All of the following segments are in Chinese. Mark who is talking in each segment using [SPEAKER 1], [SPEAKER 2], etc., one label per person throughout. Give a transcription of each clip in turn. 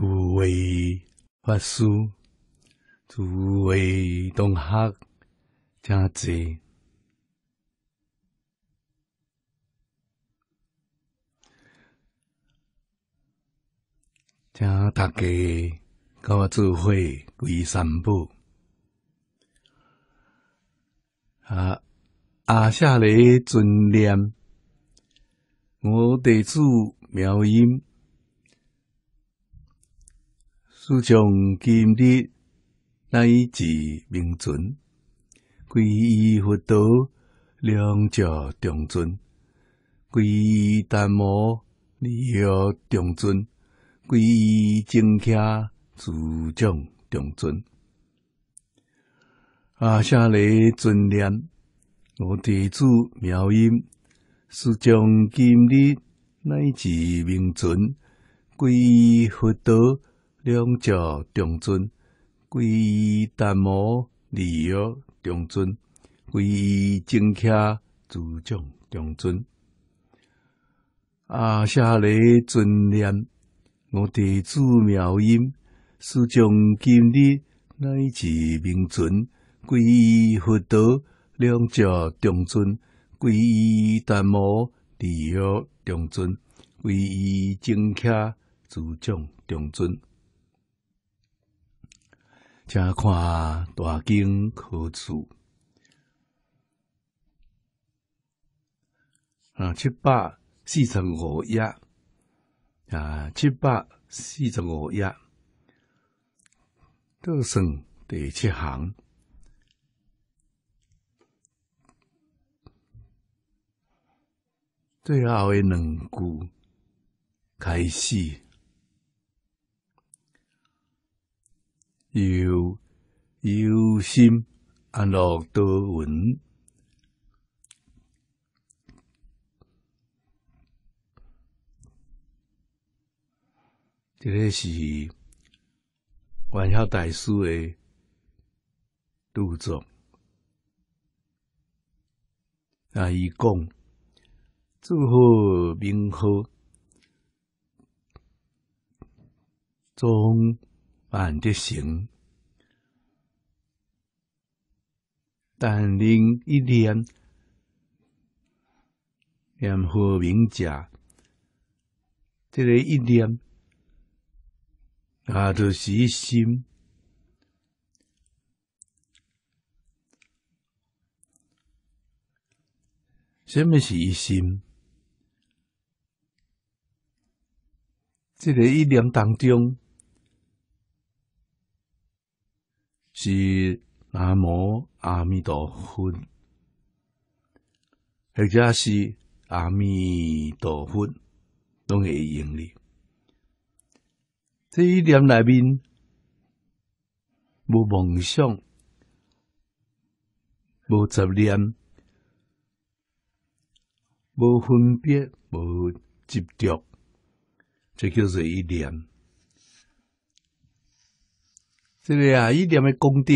[SPEAKER 1] 诸位法师，诸位同学，家姐，家大家跟我做会归三宝。啊啊！夏雷尊念，我弟子妙音。自从今日乃至明尊，皈依佛道，两者重尊；皈依达摩，二教重尊；皈依正伽，自将中尊。阿舍利尊念，我地子妙音，自从今日乃至明尊，皈依佛道。两者同尊，皈依大摩利约同尊，皈依正教主教同尊。阿舍利尊念，我地自妙音，师将今日乃至明尊，皈依佛陀，两者同尊，皈依大摩利约同尊，皈依正教主教同尊。加看大经口数，啊，七百四十五页，啊，七百四十五页，都剩第七行，最后的两句，开始。由忧心，安乐多闻。这个是完校大师的著作。啊，一讲，祝贺明和中。万德行，但令一念念佛名者，这个一念啊，就是一心。什么是一心？这个一念当中。是南无阿弥陀佛，或者是阿弥陀佛，拢会用你。这一点内面无梦想，无执念，无分别，无执着，这叫做一念。这个啊，一点的功德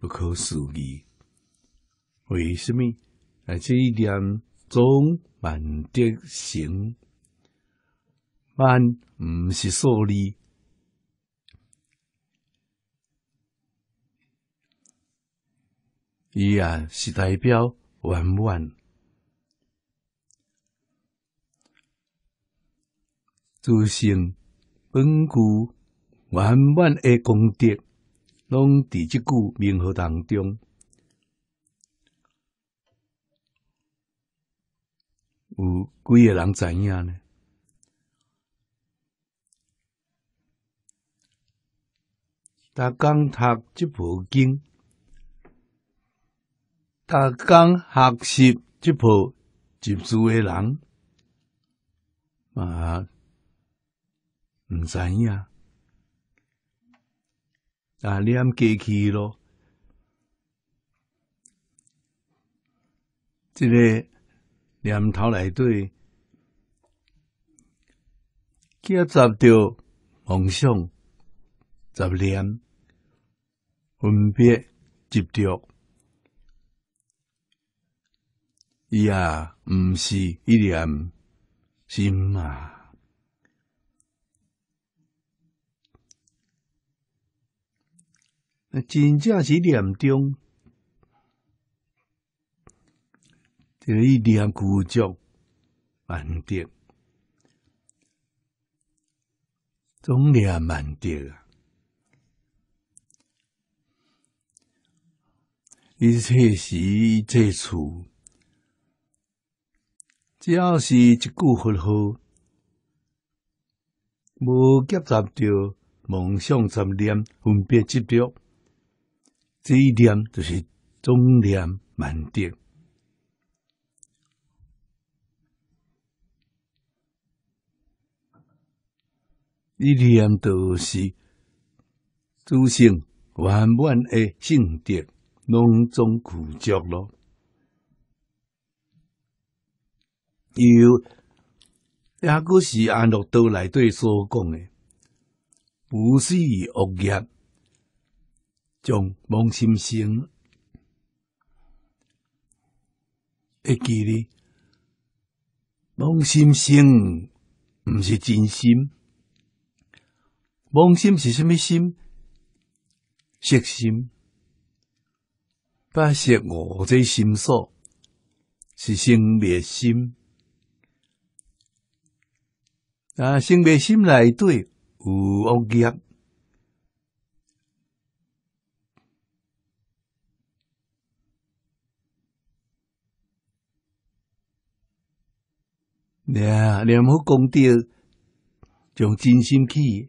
[SPEAKER 1] 不可思议。为什么？啊，这一点总满德行，满不是数字，伊啊是代表圆满，自信、本具圆满的功德。拢伫即句名号当中，有几个人知影呢？但讲读即部经，大讲学习即部集书的人，嘛毋知影。啊，念过去咯，这个念头来对，夹杂着梦想杂念，分别执着，伊啊，毋是一念心嘛。真正是念中，就一念古咒，慢定，总念慢定啊！一切时一切处，只要是一句佛号，无夹杂着妄想、杂念，分别执着。这一点就是重点难德，你念都是诸圣圆满的圣德，拢中苦足咯。要也，古是安罗道内底所讲的，无始恶业。将妄心生，记住呢？心生毋是真心，妄心是什么心？色心，八色五这心数是生灭心。啊，生灭心内底有恶业。你啊，念好功德，从真心起，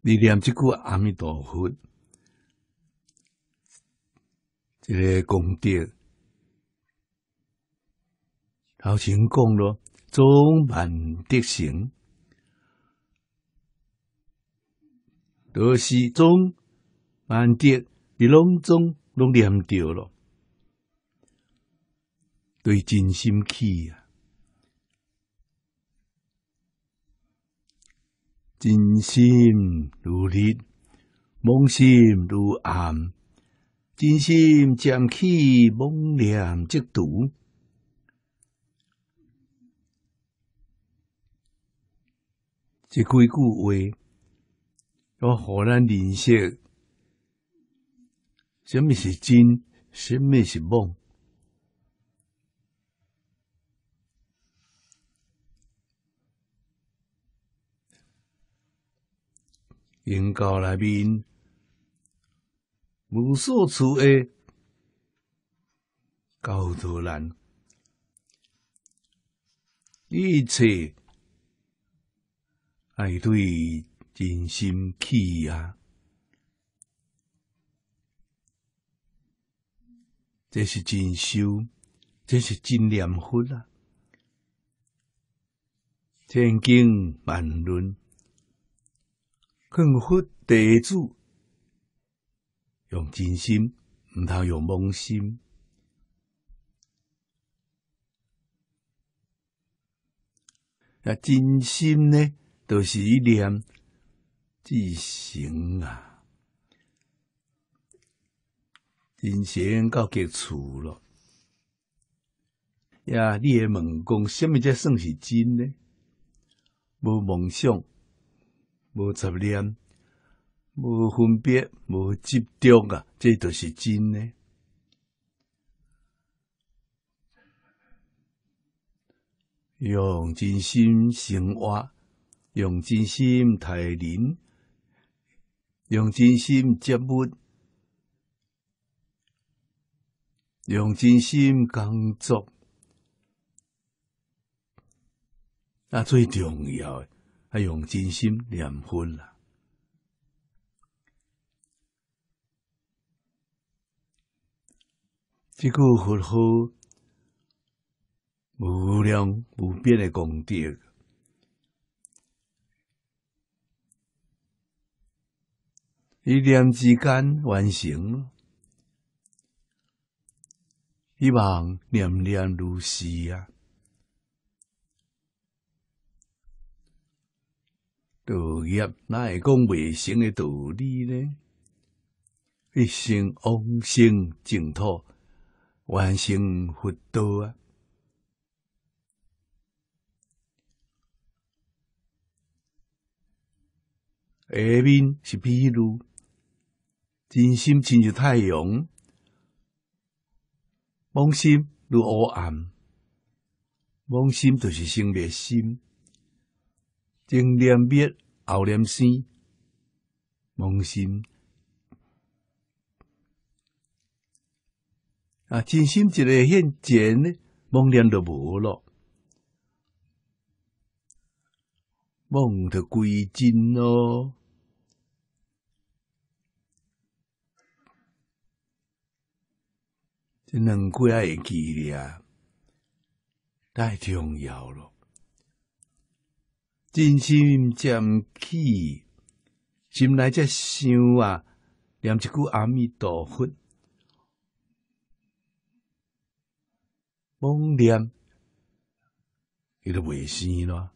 [SPEAKER 1] 你念一句阿弥陀佛，这个功德，头先讲了，种满德行，德是种满德，你拢总拢念着了。对，真心去啊！真心如日，梦心如暗，真心将去，梦念即断。这几句话，我何难认识？什么是真？什么是梦？宗教内面无所处的教导人，一切爱对真心起啊！这是真修，这是真念佛啊！天经万论。更服地主，用真心，唔通用梦心。那真心呢，就是一念至行啊，人生到极处了。呀，你诶梦讲什么才算是真呢？无梦想。无杂念，无分别，无执着啊！这都是真诶。用真心生活，用真心待人，用真心接物，用真心工作。那最重要。用真心念分啦，这句佛号无量无边的功德，一念之间完成了，希望念念如是啊。道业哪会讲未成诶道理呢？一生往生净土，完成佛道啊！下面是比如，真心亲像太阳，妄心如黑暗，妄心就是生灭心。精念灭，后念生，梦心啊！真心一个现前呢，妄念就无了，梦的归真咯。这两句话也记了啊，太重要了。真心讲起，心内在想啊，念一句阿弥陀佛，妄念，伊就未生咯。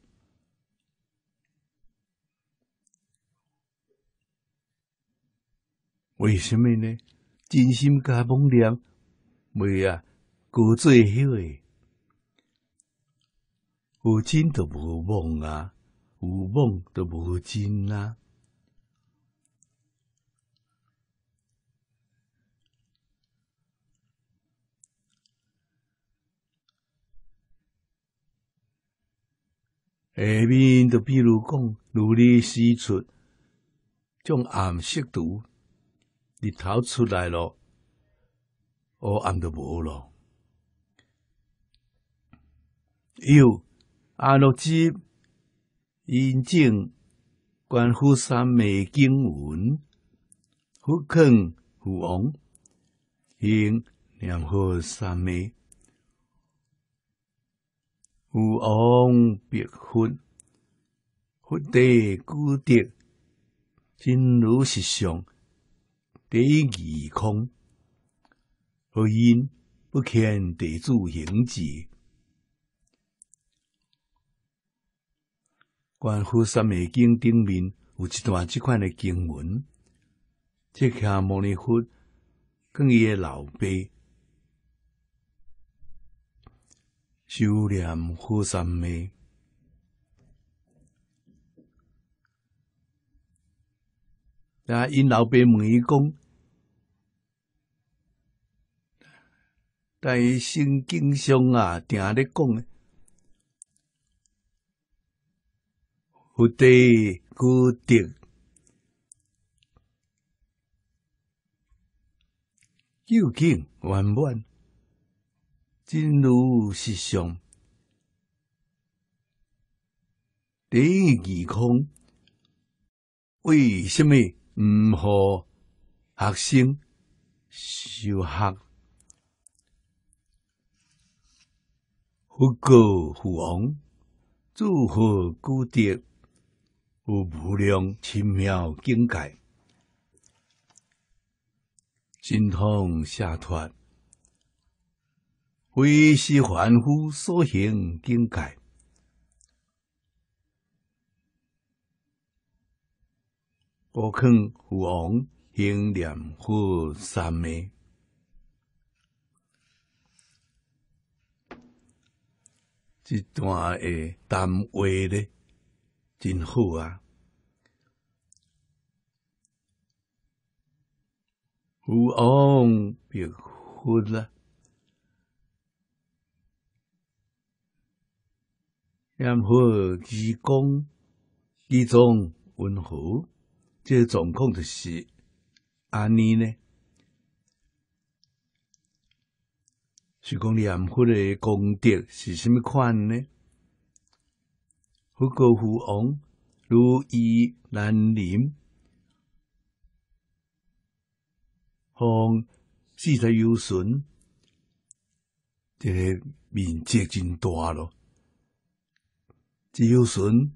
[SPEAKER 1] 为什么呢？真心加妄念，未啊？古最虚诶，有真就无妄啊。有梦就无真啦。下面就比如讲，努力施出将暗色毒，日头出来了，黑暗就无了。要阿罗织。因证观乎三昧经文，福空无王应念佛三昧，无王别分，福地故德，真如实相，第一空，何因不欠地主行机？观复三昧经顶面有一段即款的经文，即刻摩尼佛跟伊个老爸修炼复三昧，啊！因老爸问伊讲，但伊心经上啊，定力讲。蝴蝶孤蝶究竟圆满，真如时尚第二空，为什么唔好学生修学？虎告父王祝贺蝴蝶！有无量奇妙境界，神通下脱，非是凡夫所行境界。我肯无王行念佛三昧，这段的谈话呢？真好啊，无昂别苦了，念佛、持公持诵、念佛，这状况就是安尼呢。是讲念佛的功德是甚么款呢？不过湖红如意南林，红四十有损，这个面积真大咯。只有损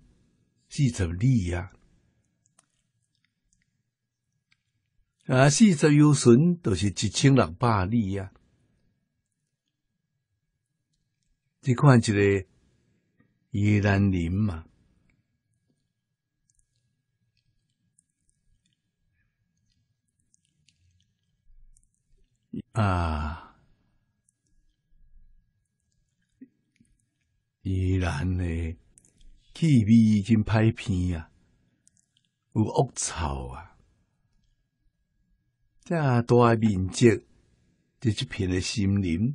[SPEAKER 1] 四十里呀，啊，四十有损都是一千六百里呀。你看这个。依然林嘛啊，依然的气味已经歹片啊，有恶臭啊。这大面积就一片的森林，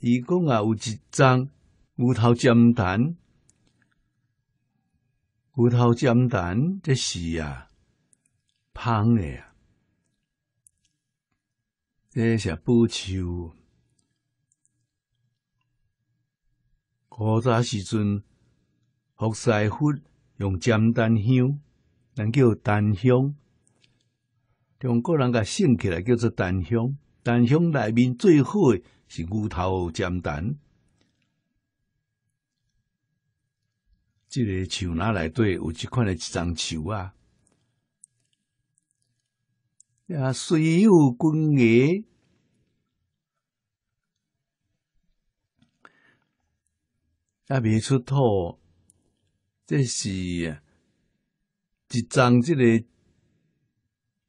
[SPEAKER 1] 伊讲啊有一张。牛头煎蛋，牛头煎蛋，这是啊，香的啊！这是包秋。古早时阵，福西佛用煎蛋香，人叫蛋香。中国人甲想起来叫做蛋香，蛋香内面最好的是牛头煎蛋。即个树篮内底有即款诶一丛树啊，也虽有君爷，也未出土，这是一丛即个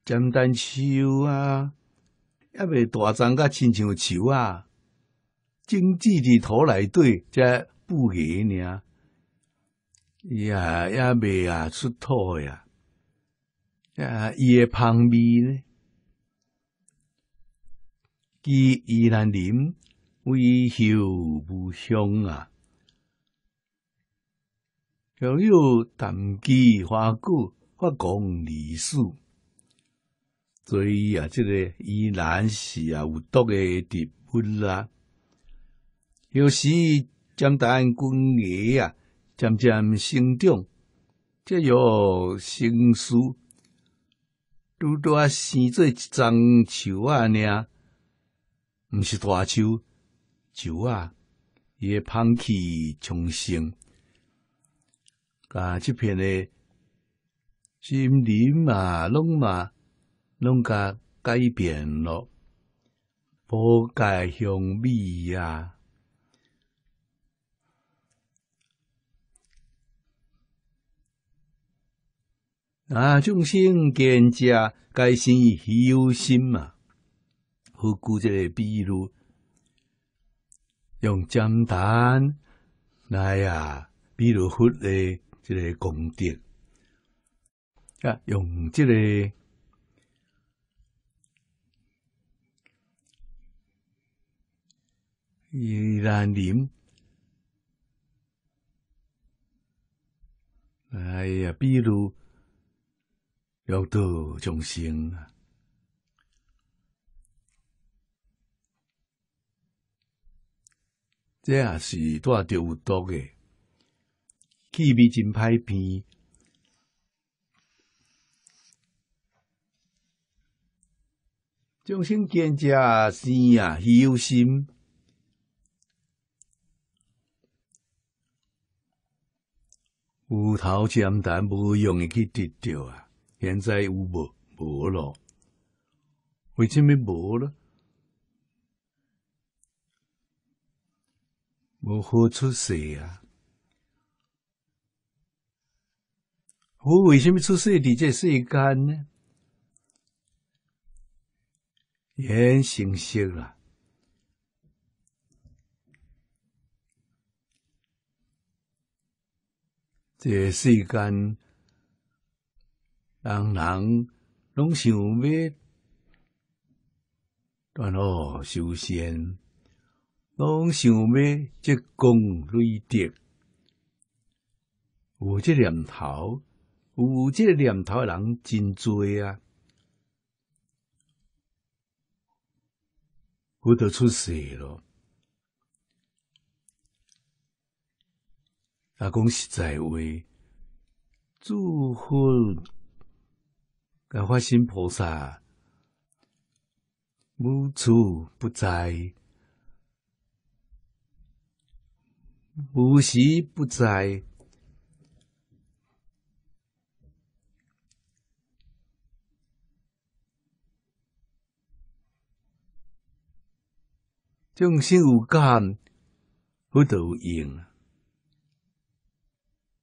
[SPEAKER 1] 简单树啊，抑未大丛甲亲像树啊，经济伫土内底，才不爷尔。也也未啊出土呀，啊，伊诶芳味呢？其依然林微后无香啊，又有淡季花果发光梨树，所以啊，这个依然是啊有毒的植物啦。有时将答案讲年啊。渐渐成长，即有成事拄拄啊生做一张树啊尔，毋是大树，树啊，伊诶放弃重生，甲即片诶森林嘛、拢嘛，拢甲改变咯，无盖乡味啊。啊，众生见者皆生忧心嘛。何故这个比如用简单来啊，比如佛的这个功德，啊，用这个依染林，哎呀，比如。有道众生啊！这也是带毒有毒的，气味真歹闻。众生见者生呀，忧心。有头尖头，无用的去得掉啊！现在有无无了，为什么无了？无喝出水啊！我为什么出水？伫这世间呢？也成熟了。这世间。让人拢想灭，断恶修仙，拢想灭积功累德。有即念头，有即念头的人真多啊！我倒出世了。阿公实在话，祝福。个发心菩萨，无处不在，无时不在，众生有感，佛用。应。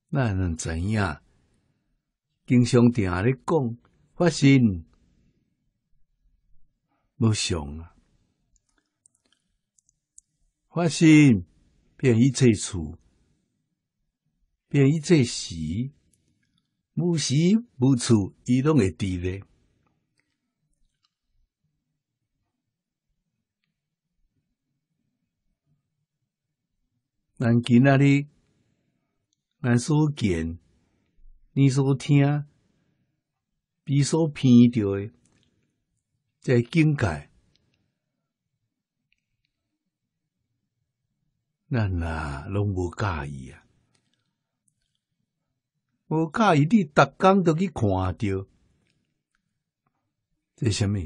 [SPEAKER 1] 那能知影？经常定人咧讲。发心无常啊！发心便以这处，便以这时，无时无处，伊拢会伫咧。俺今仔日，咱所见，你所听。比所偏着的，在境界，咱啊拢无介意啊？无介意，你逐工都去看着，这什么？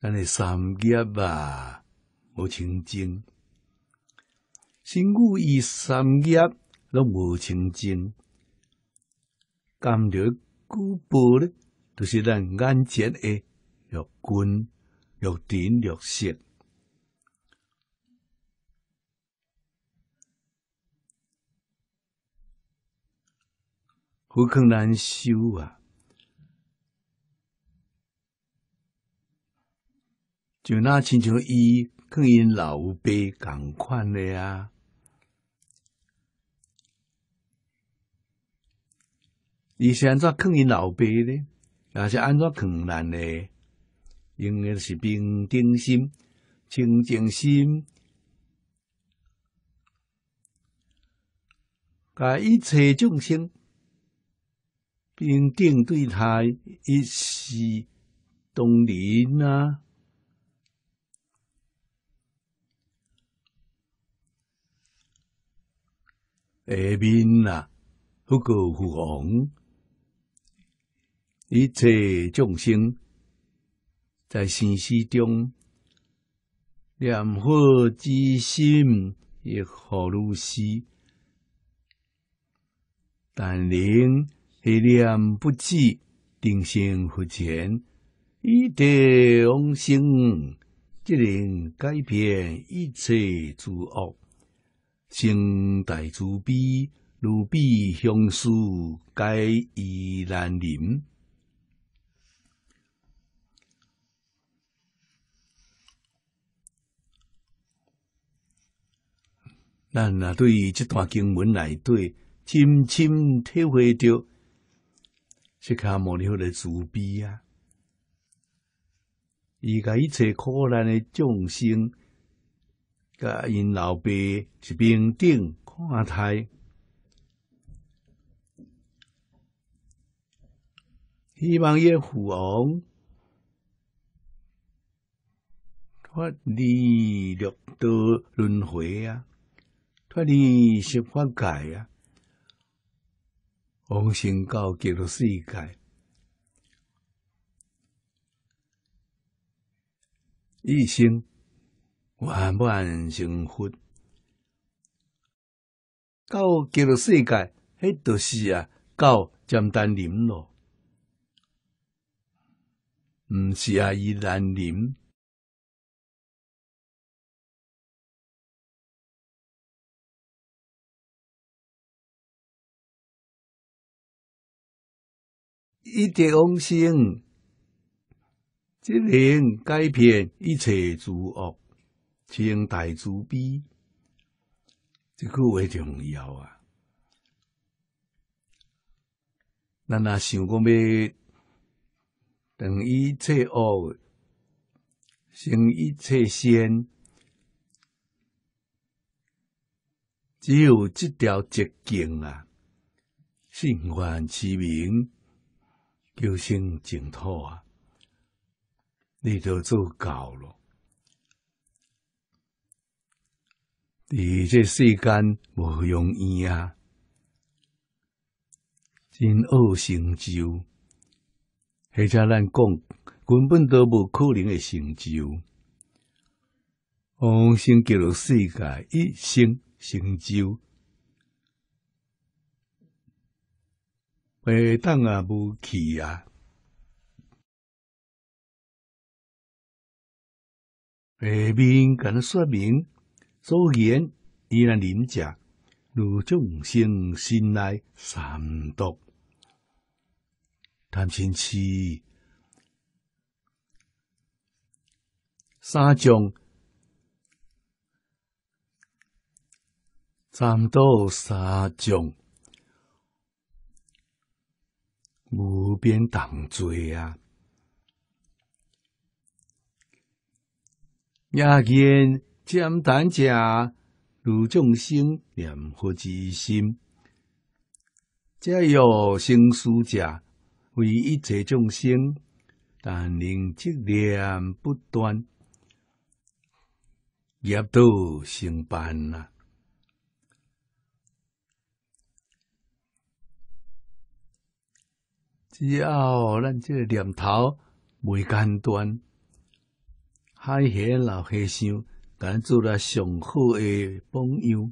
[SPEAKER 1] 咱诶三业啊，无清净，身故以三业拢无清净，感觉。古堡咧，就是咱眼前诶，玉近玉近玉色。好难修啊！就那亲像伊，跟因老爸共款的啊。伊是安怎坑因老爸呢？也是安怎坑难呢？用为是平等心、清净心，把一切众生平等对待，一视同仁呐。下面呐，福国富翁。一切众生在生死中，念佛之心亦何如是？但令一念不至，定性佛前，一切往生，即能改变一切诸恶，生大慈悲，如彼相思，皆宜难临。咱啊，对于这段经文来对，深深体会着，释迦牟尼佛的慈悲啊！伊甲一切苦难的众生，甲因老爸一平顶看待。希望一父王脱离六道轮回啊！发二十八戒啊，往生到极乐世界，一生圆满成佛。到极乐世界，迄著是啊，到简单临咯，毋是啊，伊难临。一切往生，只能改变一切诸恶成大诸悲。这句话重要啊！咱若想讲要让一切恶成一切仙，只有这条捷径啊！心愿其名。求生净土啊！你都做够了，伫这世间无容易啊，真恶成就，或者咱讲根本都无可能的成就，往生极乐世界一生成就。会当啊，无去啊！下面敢说明，所言依然临家，如众生心内三毒，贪前痴三种战斗三种。无边当罪啊！夜间简单者，如众生念佛之心；假有生死写，为一切众生，但令执念不断，业道成办呐。只要咱这个念头未间断，海霞老和尚甲咱做了上好的榜样。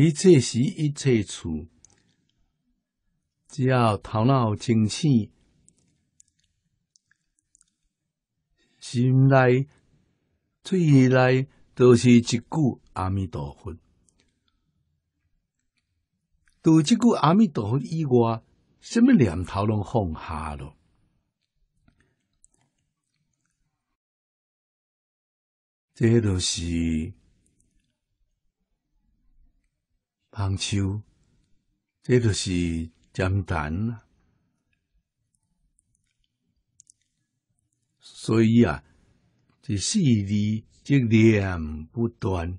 [SPEAKER 1] 一切时一切处，只要头脑清醒，心内、嘴内都是一句阿弥陀佛。到即句阿弥陀佛以外，什么念头拢放下咯？这就是棒球，这就是讲坛啦。所以啊，这四字即念不断。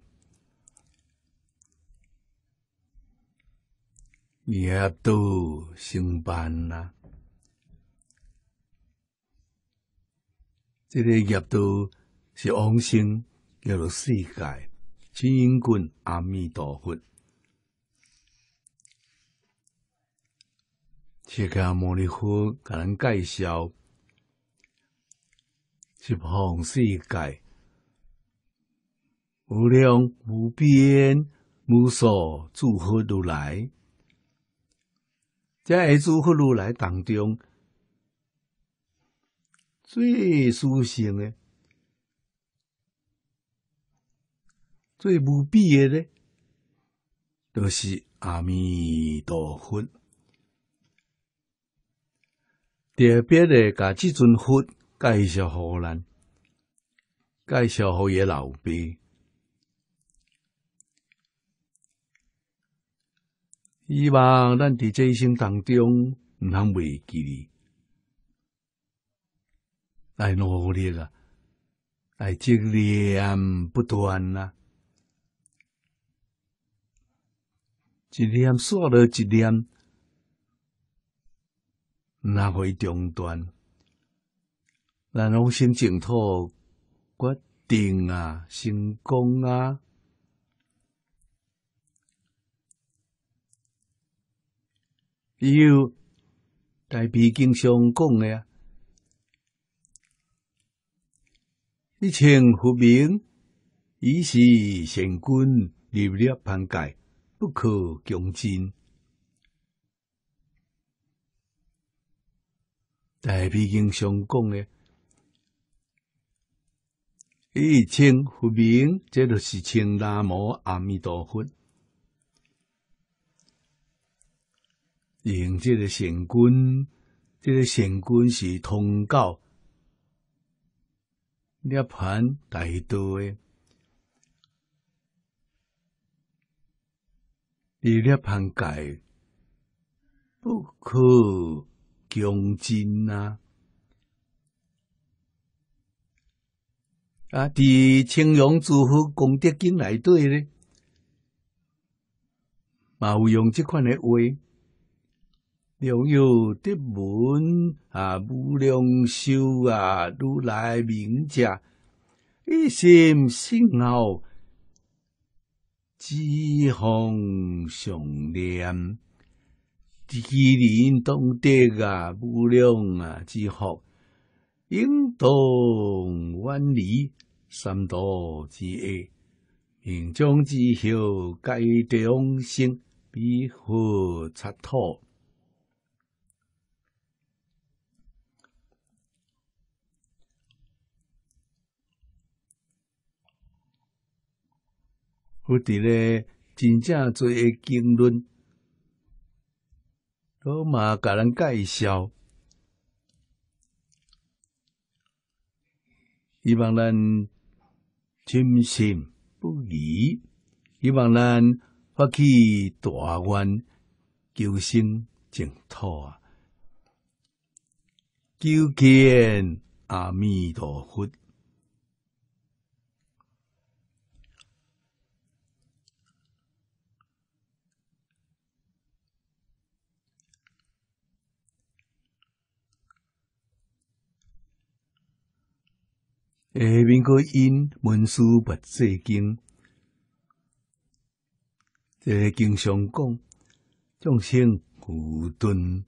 [SPEAKER 1] 业道成办啦！这个业道是往生叫做世界真英观阿弥陀佛。这个摩利佛给人介绍是往世界，无量无边无数诸佛如来。在下诸佛如来当中，最殊胜的、最无比的呢，都是阿弥陀佛。特别的，把这尊佛介绍好咱，介绍好一老辈。希望咱伫这一生当中，毋通袂记哩，爱努力啊，爱一念不断呐，一念说了，一念，哪会中断？咱拢心净土，决定啊，成功啊！要大悲经上讲的呀，一称佛名，以是圣尊入立判界，不可穷尽。大悲经上讲的，一称佛名，这就是称南无阿弥陀佛。用这个圣君，这个圣君是通教涅槃大道堆，地涅槃界不可穷尽呐。啊，伫《青龙祖佛功德金来对呢，冇用这款的话。良友德文啊，无良修啊，如来名者，一心信后，只奉上念，即人当得啊，无量啊之福，应同万里三道之业，行中之孝，皆德用心，必何差错？不伫咧，真正做诶经论，拢嘛甲咱介绍。希望咱真心不疑，希望咱发起大愿，求生净土啊！求见阿弥陀佛。下面搁引《文殊八字经》，即个经常讲，众生苦顿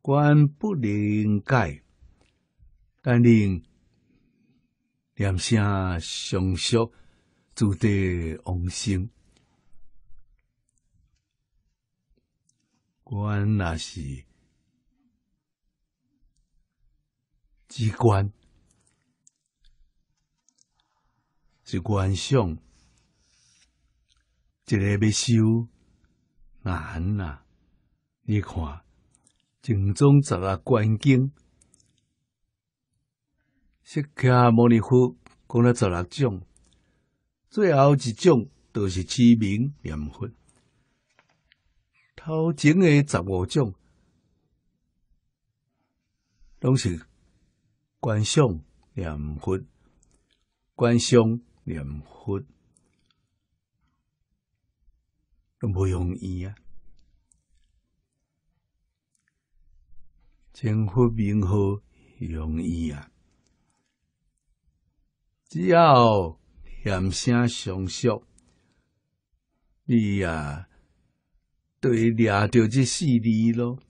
[SPEAKER 1] 观不能解，但令念声上熟，助得往生。观那是机关。是观想，一个要修难呐！你看，净宗十六观景，释迦牟尼佛讲了十六种，最后一种就是知名念佛。头前的十五种，拢是观想念佛，观想念佛都不容易啊，净佛名号容易啊，只要念声诵说，你啊，对念着这四字咯，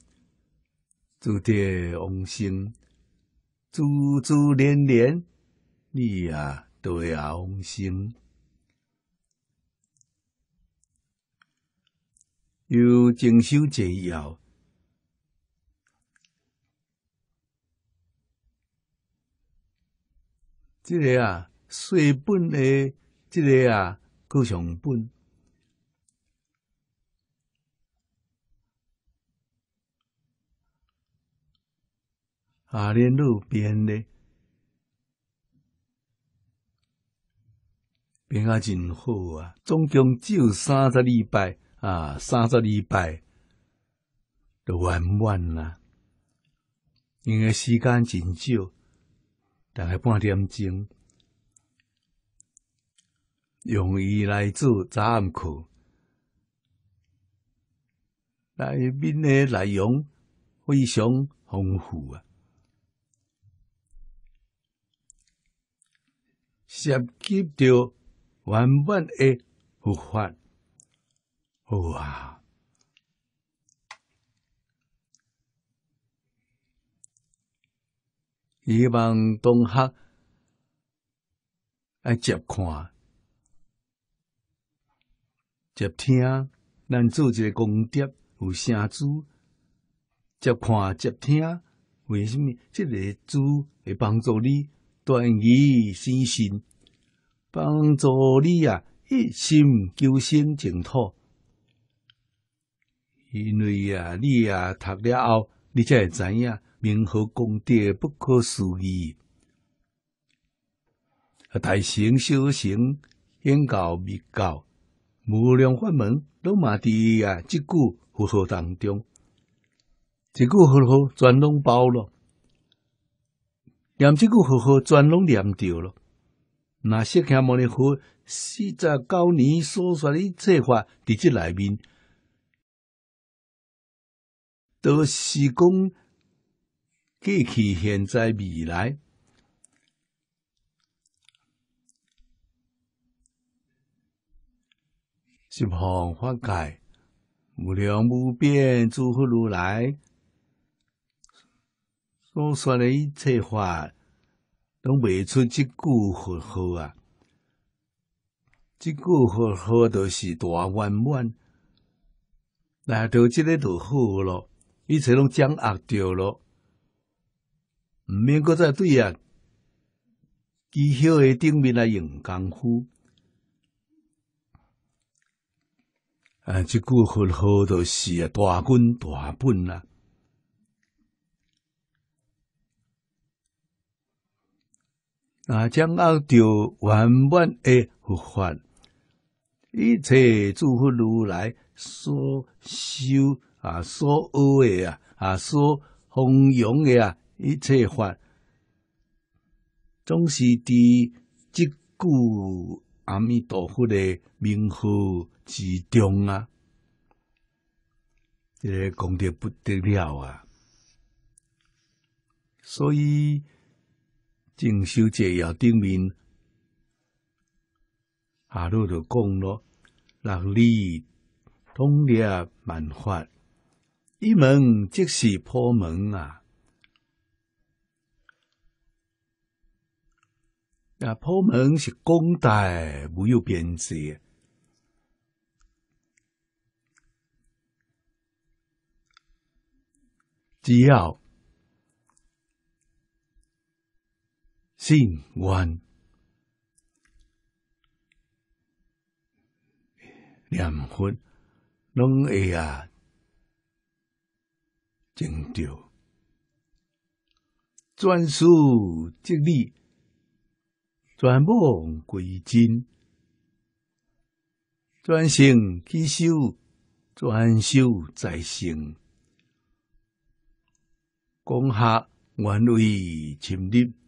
[SPEAKER 1] 诸天往生，诸诸连连，你啊。对啊，呕心。又精修者以后，这个啊，税本的这个啊，构成本。阿连路边的。变啊，真好啊！总共只有三十礼拜啊，三十礼拜都完满啦。因为时间真少，大概半点钟，用伊来做早暗课，内面的内容非常丰富啊，涉及到。圆满诶，佛法好啊！希望同学爱接看、接听，咱做一个功德有声珠，接看接听，为什么？这个珠会帮助你断疑生信。帮助你啊，一心求生净土。因为啊，你啊读了后，你才会知影明和功德不可思议。啊，大乘小乘，显教密教，无量法门都嘛伫啊，即句佛号当中。即句佛号全拢包了，连即句佛号全拢念着了。那说看么尼佛是在教你所说的这法，直接来面，都是讲过去、现在、未来，十方法界，无量无边，诸佛如来所说的一切法。拢未出即句佛号啊！即句佛号著是大圆满，来到即个著好咯，一切拢掌握着咯，毋免搁再对啊！机晓诶，顶面来用功夫啊！即句佛号著是啊，大根大本啊！啊，将要着圆满的佛法，一切祝福如来所修啊，所恶的啊，啊，所弘扬的啊，一切法，总是伫即句阿弥陀佛的名号之中啊，这个功德不得了啊，所以。正修者也顶面，阿耨陀讲咯，六你通了万法，一门即是破门啊！那破门是功道，没有边际。只要。尽愿念佛，拢会啊，成就专属净理，专望归真，专性起修，专修在性，功学愿为亲临。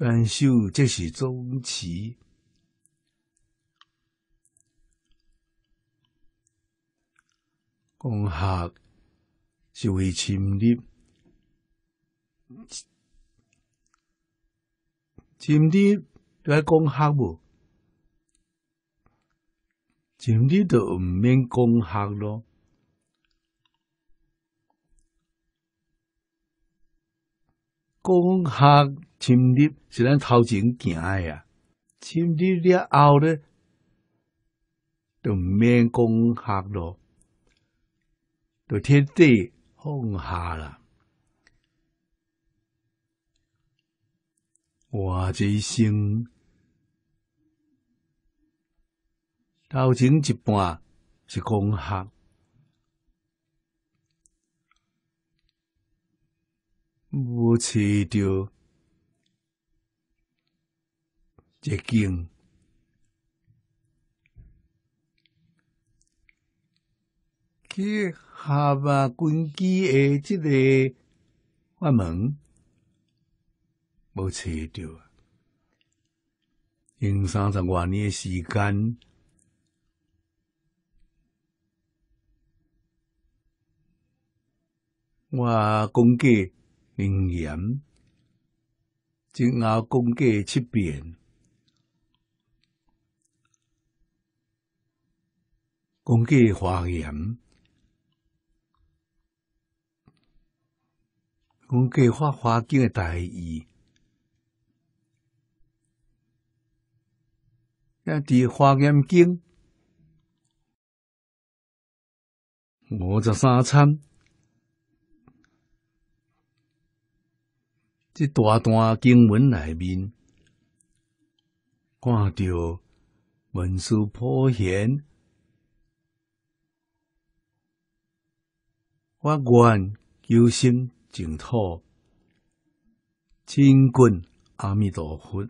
[SPEAKER 1] 分手即是宗祠，公学是为钱的，钱的在公学无，钱的都唔免公学咯。工学侵入是咱头前行诶啊，侵入了后咧，就毋免工学咯，就彻底放下啦。我这一生头前一半是工学，无找到一径。去下蟆公鸡的这个阀门无找到，用三十多年的时间，我公鸡。名言，正要讲解七遍，讲解华严，讲解发华经的大意，也提华严经五十三参。这段经文内面，看到文殊普贤，我愿求生净土，真君阿弥陀佛。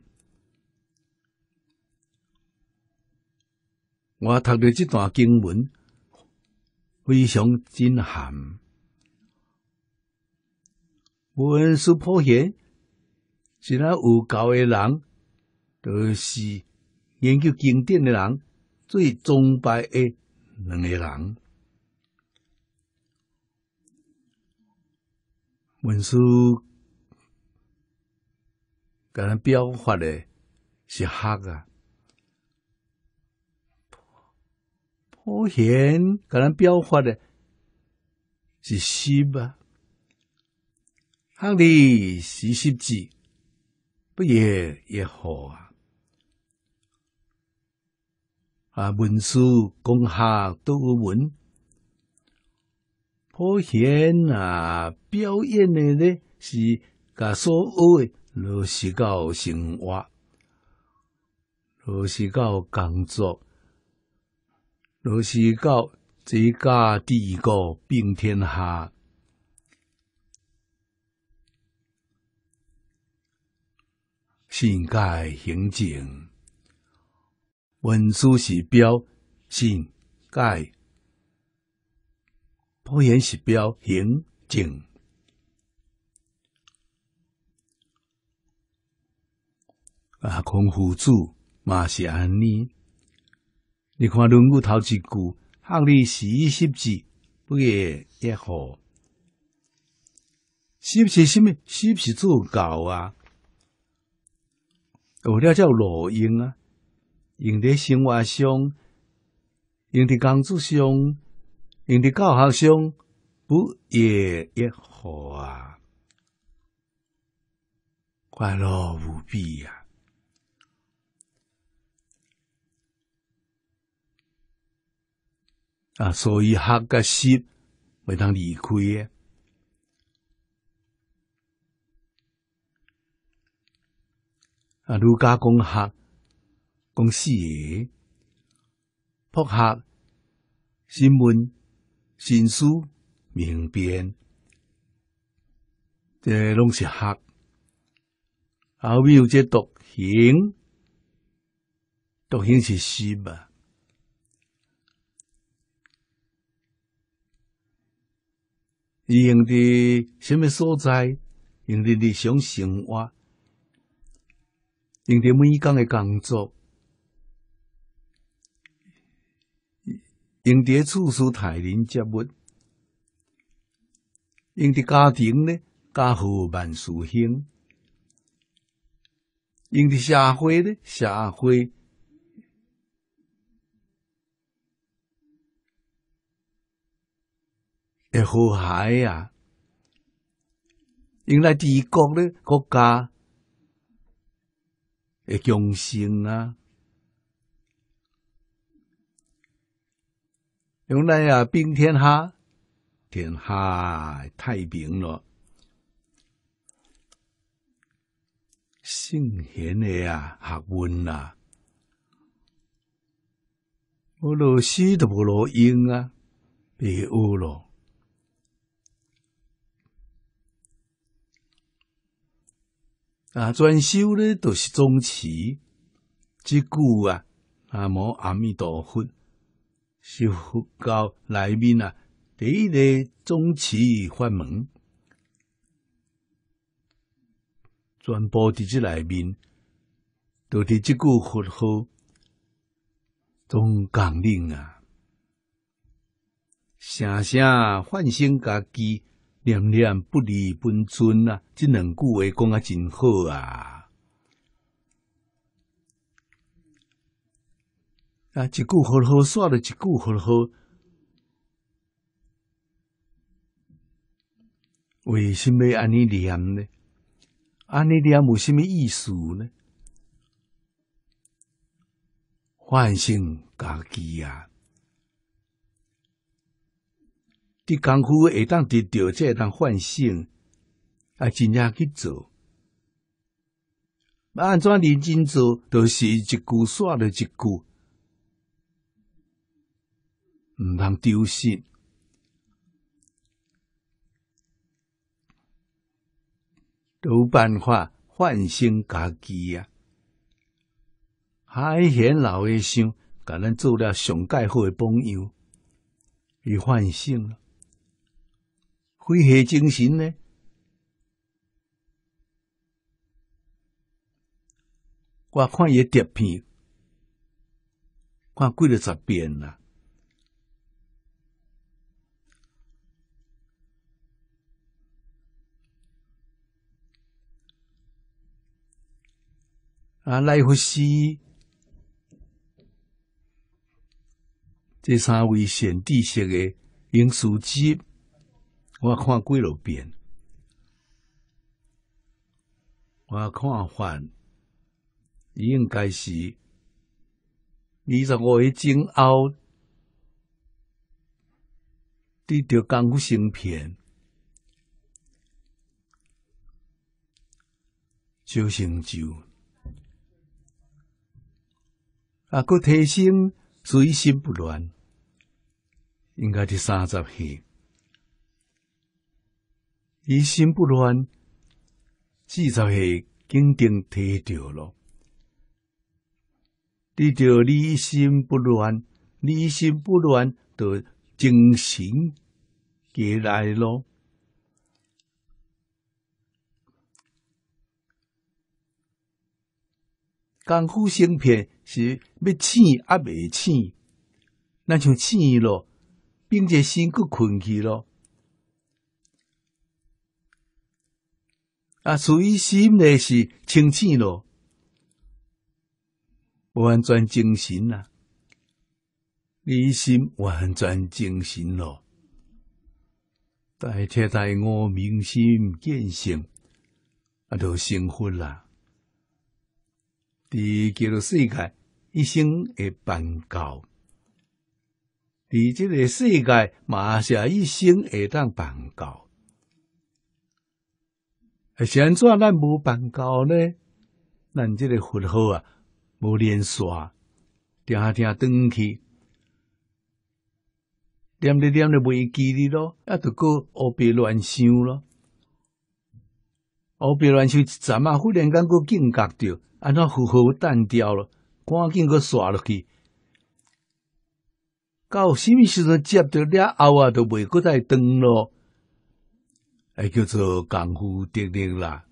[SPEAKER 1] 我读的这段经文非常震撼。文殊普贤是那有教诶人，就是研究经典诶人，最崇拜诶两个人。文殊甲咱标法诶是学啊，普贤甲咱标法诶是心啊。行李是实际，不也也好啊！啊，文书公下都闻，破显啊表演的呢是甲所有诶，老师教生活，老师教工作，老师教这家第一个并天下。善界行境，文书是表善界，保言是表行境。啊，空夫子嘛是安尼。你看论语》头一句，学你十一十字，不也也好？是不是？是咩？是不是做教啊？有才有路用啊，用伫生活上，用伫工作上，用伫教学上，不一也好啊，快乐无比啊。啊，所以学甲习未通离开诶。啊！儒家讲学，讲事业，博学、新闻、新书、名篇，这拢是学。后还有这独行，独行是诗吧？用伫什么所在？用伫日常生活。用在每一天的工作，用在处事待人接物，用在家庭呢，家和万事兴；用在社会呢，社会会和谐啊！用来地国呢，国家。的江山啊，用来呀，冰天下，天下太平了，圣贤的呀，学问啊，俄罗斯的不落英啊，别误了。啊，专修咧都是宗持，即句啊啊！无阿弥陀佛是佛教内面啊第一个宗持法门，全部伫即内面都伫即句佛号中讲令啊，声声唤醒家己。念念不离本尊啊，这两句话讲啊真好啊！啊，一句好好说了一句好好，为什么安尼念呢？安尼念有什么意思呢？唤醒家己啊！去功夫会当得调节，会当唤醒，啊，真正去做。要安怎认真做，都是一句煞了一句，毋通丢失，有办法唤醒家己啊！海贤老和尚甲咱做了上盖好诶榜样，伊唤醒。鬼邪精神呢？我看一个碟片，看鬼了十遍啦。啊，赖弗西，这三位先帝写的《永书集》。我看几路遍，我看伊应该是二十五个钟后，你得功夫成片，九成九，啊，佫提升随心不乱，应该是三十岁。一心不乱，至少系坚定提着了。你着一心不乱，一心不乱的精神给来咯。功夫心片是要醒啊，未醒，那就醒咯，并且心骨困去咯。啊，随心的是清醒咯，完全精神啦，你心完全精神咯，代替代我明心见性，啊，都成佛啦。伫这个世界，一生会办教；伫这个世界，马下一生会当办教。是安怎咱无办到咧，咱即个佛号啊无连刷，定定登去，念咧念咧袂记咧咯，啊，著过，我别乱想咯，我别乱想，一阵啊，忽然间佫警觉着，然后符号淡掉咯，赶紧佫刷落去，到什么时阵接到，了后啊都袂搁再断咯。诶，叫做功夫得力啦。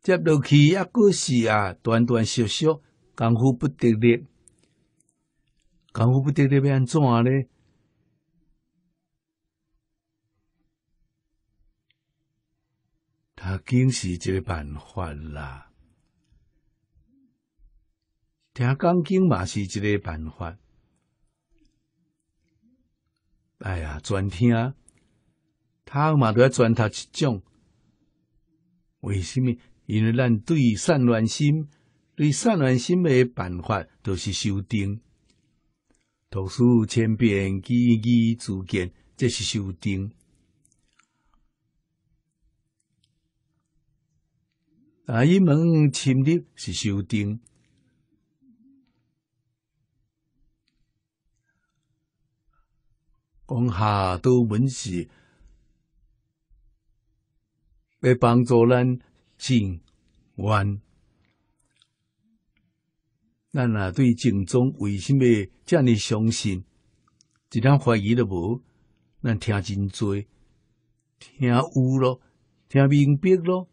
[SPEAKER 1] 接到去抑个是啊，断断续续，功夫不得力。功夫不得力，安怎咧？打筋是一个办法啦。听钢筋嘛是一个办法。哎呀，转听，他嘛都要转读一种。为什么？因为咱对散乱心、对散乱心的办法，都是修定。读书千遍，记忆逐渐，这是修定。啊，一门深入是修定？讲下都本事，要帮助咱信愿。咱啊对正中为什么这尔相信？一点怀疑都无。咱听真多，听有咯，听明白咯。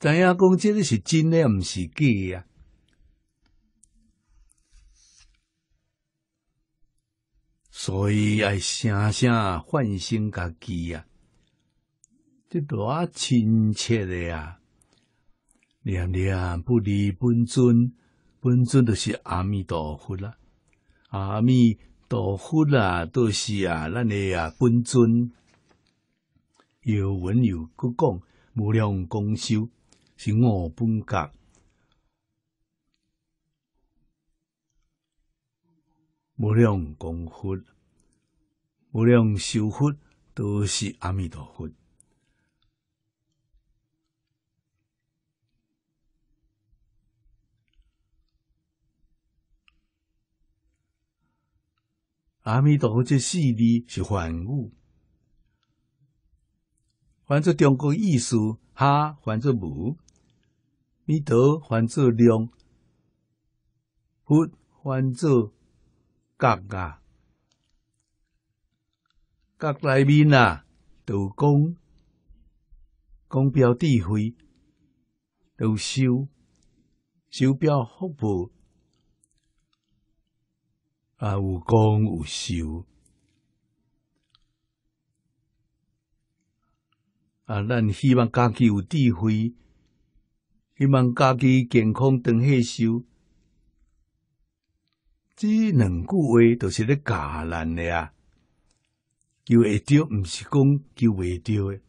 [SPEAKER 1] 知影讲这个是真诶，唔是假啊？所以爱声声唤醒家己啊，这多亲切的呀！念念不离本尊，本尊就是阿弥陀佛啦，阿弥陀佛啦，都是啊，咱的啊本尊。又文又古讲无量功修，是我本格。无量功夫，无量修佛，都是阿弥陀佛。阿弥陀佛这四字是万物，换作中国意思，哈，换作无，弥陀换作量，佛换作。角啊，角内面啊，都讲讲表智慧，有修修表福报，啊有功有修，啊咱希望家己有智慧，希望家己健康，长岁寿。这两句话都是咧教咱的啊，求会到，毋是讲求未到的。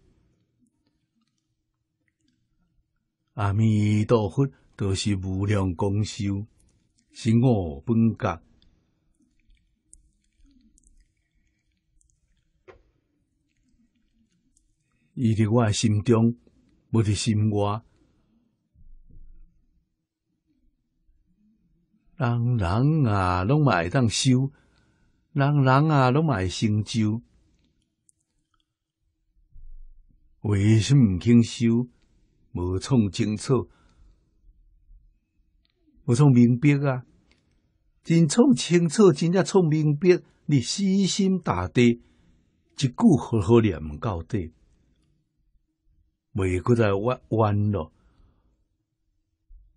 [SPEAKER 1] 阿弥陀佛，都是无量功修，是我本格。伊伫我心中，无伫心外。人人啊，拢嘛会当修；人人啊，拢嘛会成就。为什么唔肯修？无创清楚，无创明白啊！真创清楚，真正创明白，你死心塌地，一句好好念到底，未搁再弯弯咯，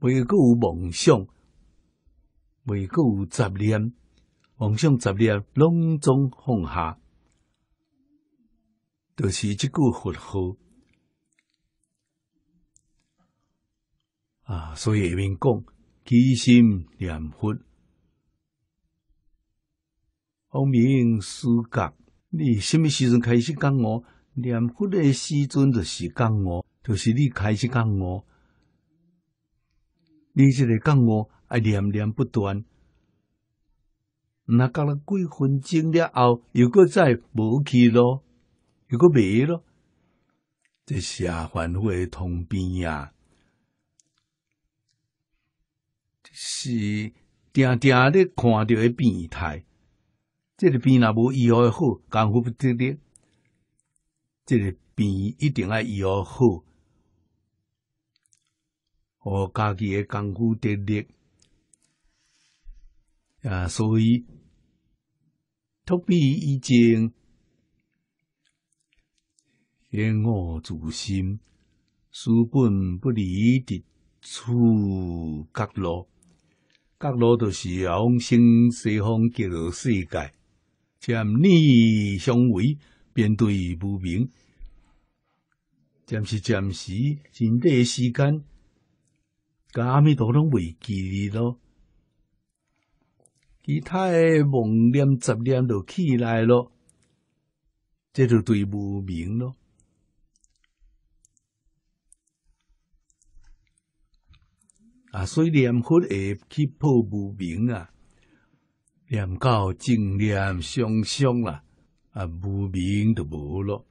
[SPEAKER 1] 未搁有梦想。每个杂念，妄想杂念，拢总放下，就是一句佛号啊。所以下面讲，积心念佛，阿弥思觉。你什么时阵开始讲我念佛的时阵，就是讲我，就是你开始讲我，你这个讲我。啊，连连不断。那到了几分钟了后，又搁再无去咯，又果没咯，这是啊，反复的通病呀。是定定咧看到的病态，这个病若无医好好，功夫不得力。这个病一定要医好，互家己的功夫得力。啊，所以托比已经厌我自心，书本不离的处角落，角落就是往生西方极乐世界，渐逆相违，面对无明，暂时暂时，真短时间，阿弥陀拢未记了。其他诶妄念杂念就起来咯，这就对无明咯。啊，所以念佛会去破无明啊，念到正念相相啦，啊，无明就无咯，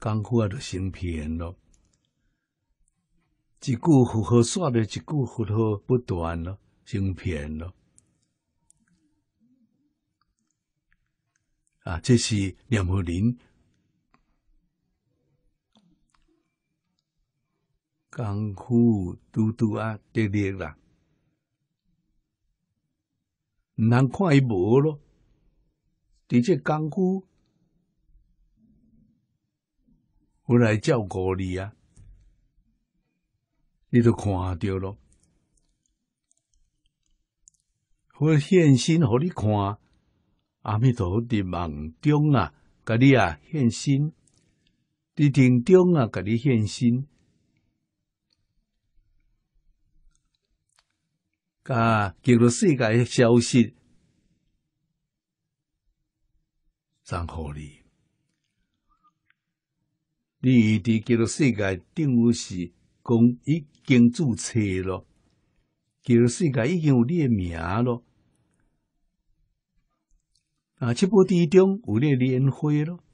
[SPEAKER 1] 功夫啊就成片咯。一句佛号煞了，一句佛号不断咯，成片咯。啊，这是念佛人功夫拄拄啊，得力啦！毋通看伊无咯。在这功夫，我来照顾你啊，你都看着咯，我现身互你看。阿弥陀的梦中啊，甲你啊献身；伫庭中啊，甲你献身。甲极乐世界的消息，怎好呢？你已伫极乐世界定无是讲已经注册咯，极乐世界已经有你的名咯。啊，七宝之中有那莲花咯，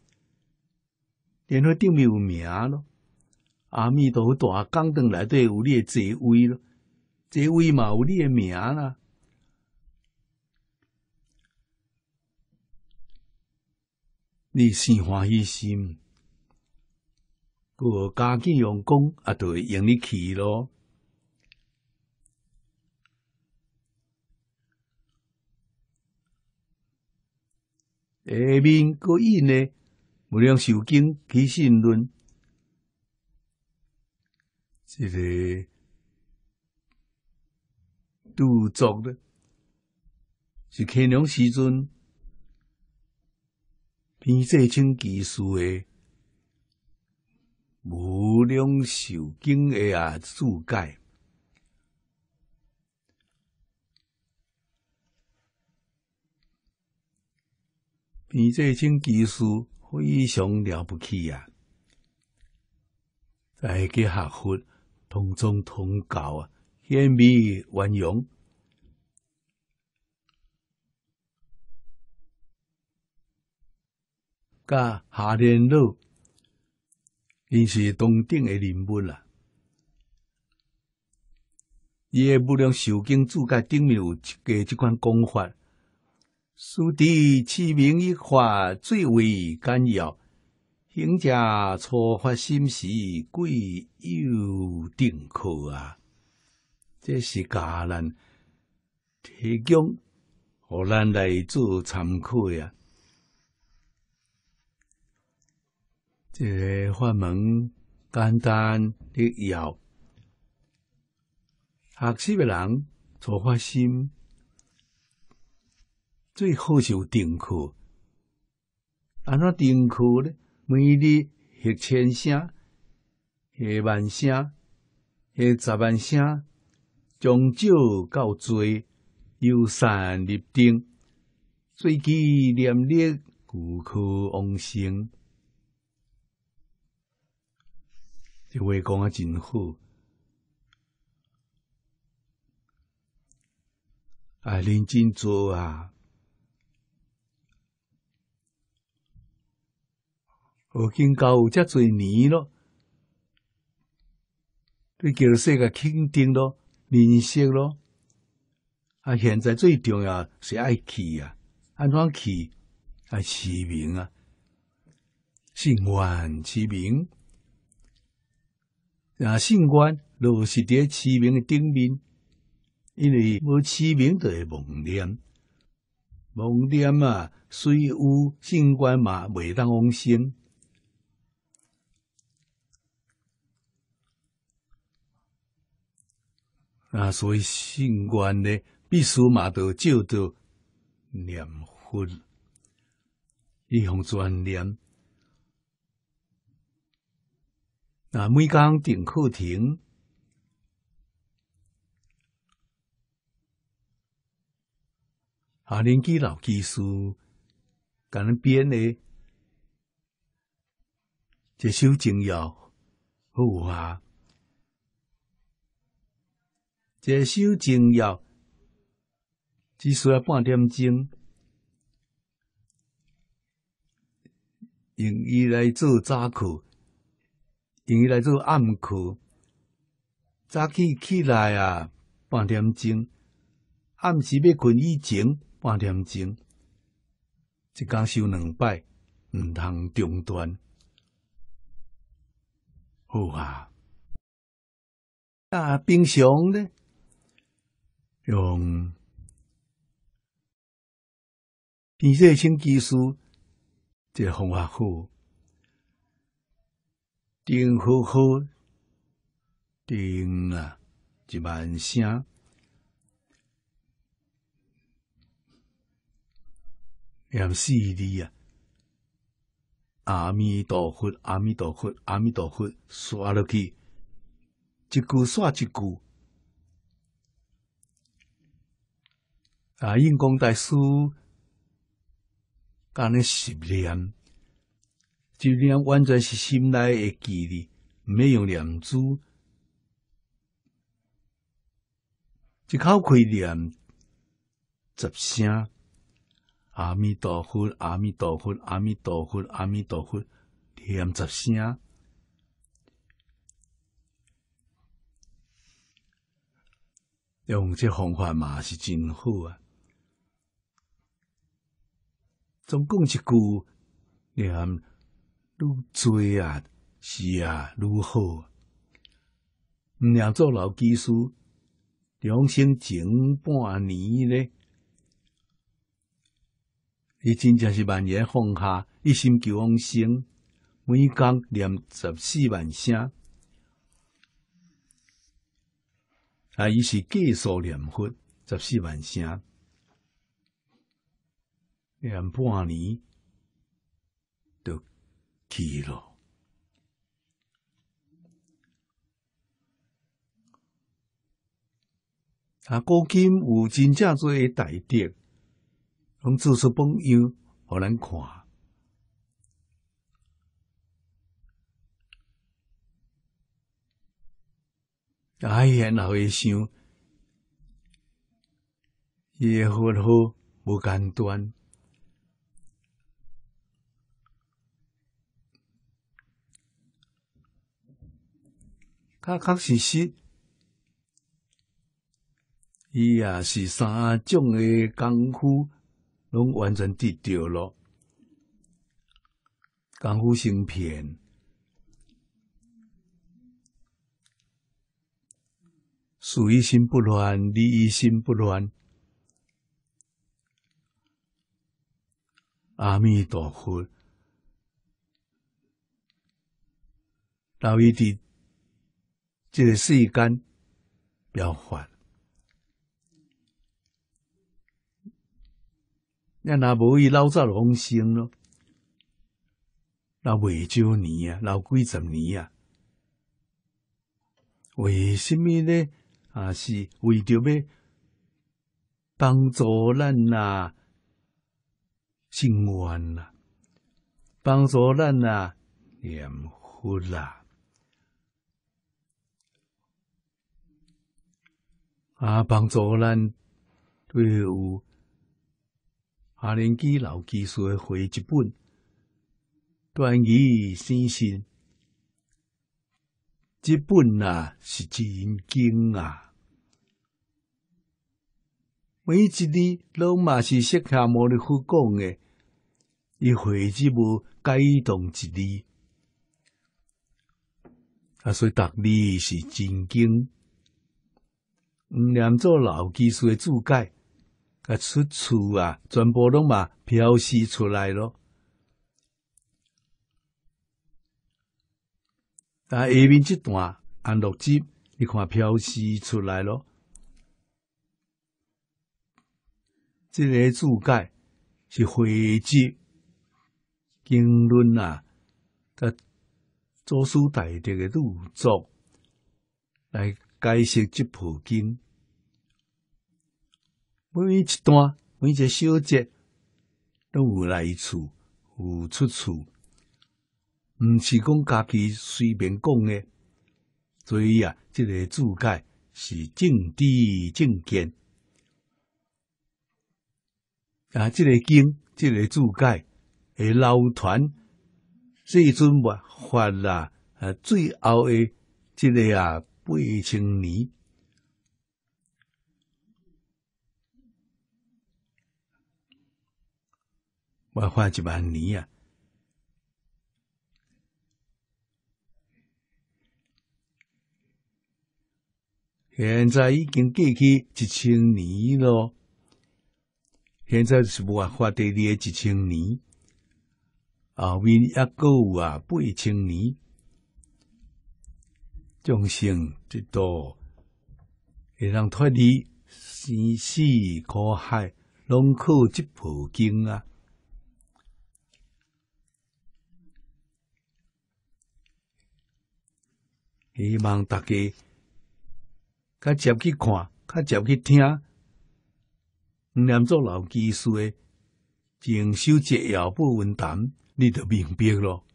[SPEAKER 1] 莲花顶面有名咯。阿弥陀佛，江登内底有你的座位咯，座位嘛有你的名啦。你心欢喜心，我家紧用功，啊，就会用你去咯。下面个印呢，无量寿经起信论，这个著作的，是乾隆时阵编制成集书的无量寿经下啊注解。你这种技术非常了不起呀！在给合佛同宗同教、兼备运用，加夏天路，你是东顶的人物啦，伊也不能受经注解顶面有一个即款讲法。殊弟起名一化最为紧要，行者初发心时贵有定课啊。这是家人提供，互咱来做参考呀。这个法门简单易要，学习的人初发心。最好有定课，安怎定课呢？每日一千声，学万声，学十万声，从少到多，由善入定，水忌念力，故可往生。这话讲啊真好，啊林真祖啊。我经教有遮侪年咯，对叫做界肯定咯、认识咯。啊，现在最重要是爱去啊，安怎去？啊，气名啊，姓官气名。啊，姓官若是跌气名的顶面，因为无气名就会蒙念。蒙念啊，虽有姓官嘛，未当往生。那所以信关呢，必须嘛都照着念佛，依向专念。那每工定课程，啊，邻居老技师，甲恁编的一首经要好啊。这修精要只需要半点钟，用伊来做早课，用伊来做暗课。早起起来啊，半点钟；暗时要困以前半点钟。一工修两摆，唔通中断。好啊，那冰箱呢？用变色新技术，这方法好，听好好听啊，一万声，念犀利啊！阿弥陀佛，阿弥陀佛，阿弥陀佛，刷了去，一句刷一句。啊！印光大师教你十念，十念完全是心内会记力，没有念珠，一口开念十声“阿弥陀佛，阿弥陀佛，阿弥陀佛，阿弥陀佛”，念十声。用这方法嘛是真好啊！总共一句，念看，愈多啊，是啊，愈好。两做老技师，两生整半年呢，伊真正是万言放下，一心求往生，每天念十四万声，啊，伊是计数念佛十四万声。念半年都去了。啊古今有真正做诶大德拢做出榜样互咱看啊伊啊若会想伊诶好好无简单。他确实是，伊也是三种的功夫，拢完全得着咯。功夫成片，随心不乱，理心不乱。阿弥陀佛，那位的。这个世间，不要发，咱若无伊老早往生咯，那未少年啊，老几十年啊，为什么呢？啊，是为着要帮助咱呐，成愿呐，帮助咱呐念佛啦。啊，帮助咱对有啊，年纪老技术的回一本，断先生心。这本啊是真经啊！每一字拢嘛是释迦牟尼佛讲的，一回字无改动一字。啊，所以读字是真经。毋连做老技术诶注解，甲出处啊，全部拢嘛飘示出来咯。啊，下面即段按录集，你看飘示出来咯。即、个注解是汇集经论啊，甲祖师大德诶著作来解释这部经，每一段、每一个小节都有来处、有出处，毋是讲家己随便讲诶。所以啊，这个注解是正知正见。啊，这个经、这个注解系老团最终末法啦，啊，最后诶，即个啊。八千年，我画一万年啊！现在已经过去一千年了，现在是无法画得了。一千年，后面还个有啊，八千年。众生之道，能脱离生死苦海，拢靠这部经啊！希望大家较接去看，较接去听，念做老居士的《静修摘要》不文谈，你就明白了。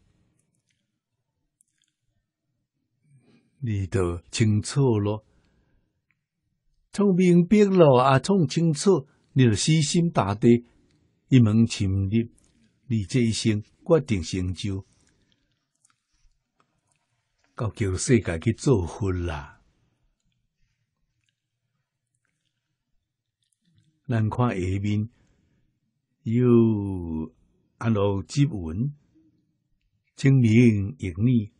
[SPEAKER 1] 你就清楚了，从明白了啊，从清楚，你就死心打地，一门深入，你这一生决定成就，到叫世界去做佛啦。咱看下面，有安落接文，证明业力。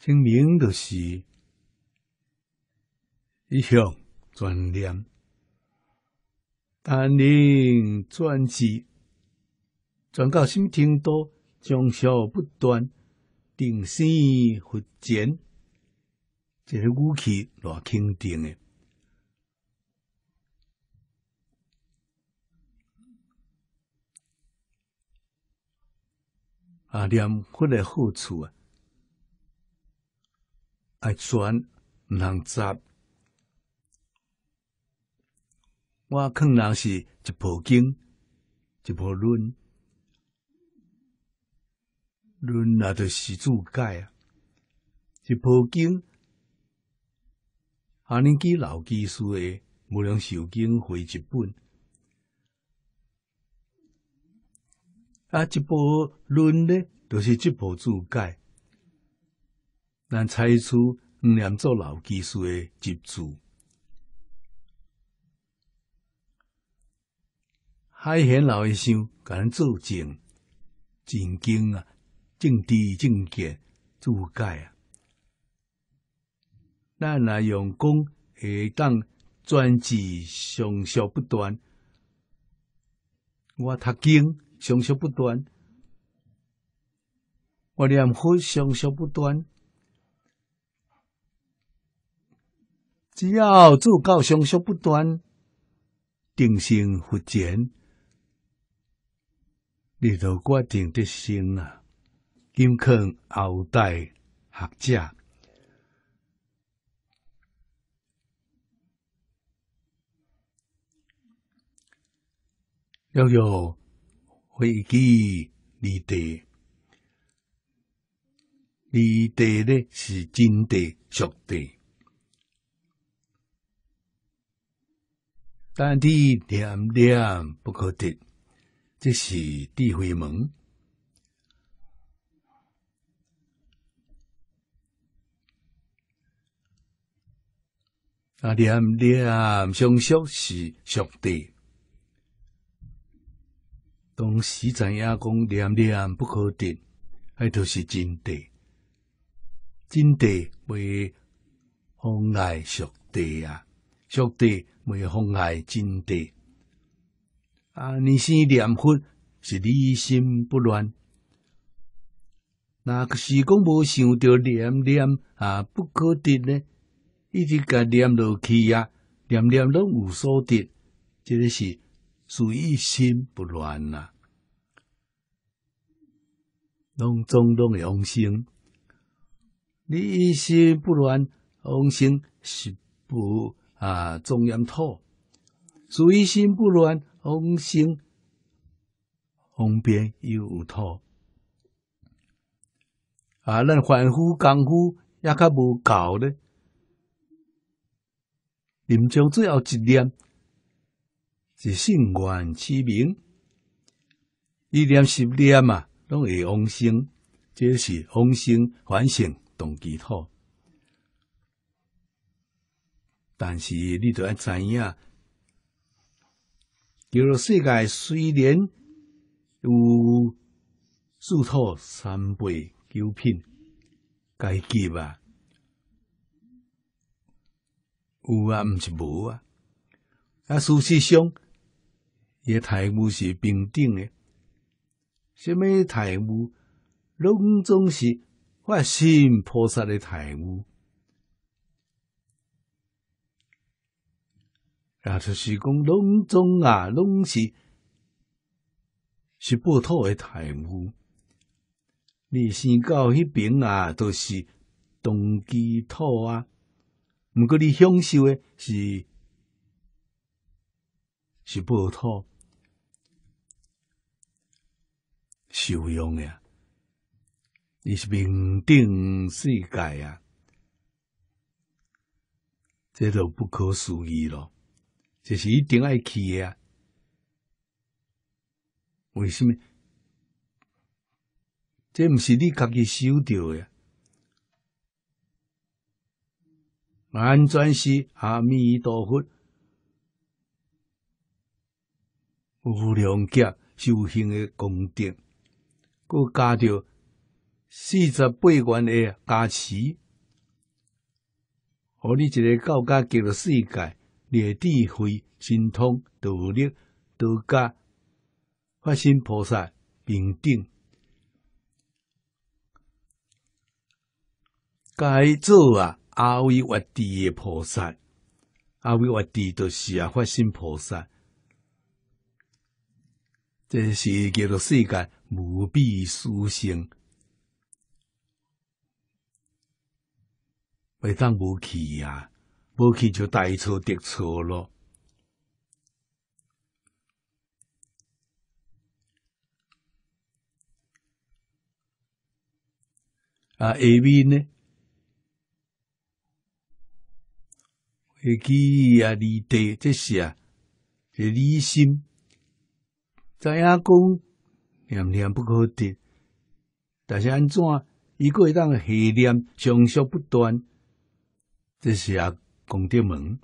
[SPEAKER 1] 清明就是一向专念，但念专志，转到心听多，将笑不断，定心复简，这个武器偌肯定的。啊，念佛的好处啊！爱选毋通杂，我可人是一部经，一部论，论那都是注解啊。一部经，阿尼基老技师的无量受经回一本，啊，一部论呢都是一部注解。咱采取五连做老技术的集注。海贤老和尚甲咱做证，真经啊，正知正见自解啊。咱若用功下当专志，上修不断。我读经上修不断，我念佛上修不断。只要做到相续不断、定性不减，你都决定的生啊，金坑后代学者要有飞机力地，力地呢是真地、俗地。但你念念不可得，这是地慧门。啊，念恋相续是上帝。当时怎样讲？念念不可得，还都是真谛，真谛为妨碍上帝啊，上帝。没妨害真定啊！你生念佛是离心不乱，哪个时光无想着念念啊？不可得呢！一直甲念落去啊，念念拢无所得，这个是属于心不乱啊！侬总会往生，你一心不乱，往生是不？啊，中央土，随心不乱，安心方便又土。啊，咱凡夫功夫也较无够咧。临终最后一念，是信愿起名，一念十念啊，拢会安生。这是安生反省动机土。但是你都要知影，叫做世界虽然有四套三辈九品阶级啊，有啊，毋是无啊。啊，事实上也台务是平等诶，什么台务？拢公中是发心菩萨诶台务。啊，就是讲拢总啊，拢是是报土诶产物。你生到迄边啊，都是东基土啊，毋过你享受诶是是报土，受用啊，你是名定世界啊，这都不可思议咯。这是一定爱去的啊！为什么？这毋是你家己收着的？安全是阿弥陀佛，无量劫修行的功德，佮加着四十八愿的加持，互你一个高家极乐世界。列智慧神通道力道加，法身菩萨平等，该做啊！阿维瓦帝的菩萨，阿维瓦帝都是啊，法身菩萨，这是叫做世界无比殊胜，未当无起啊！无去就大错特错咯。啊，下面呢，会去啊离地，这是啊，这离心。怎样讲，念念不可得，但是安怎一个当个黑念，常续不断，这是啊。功德门，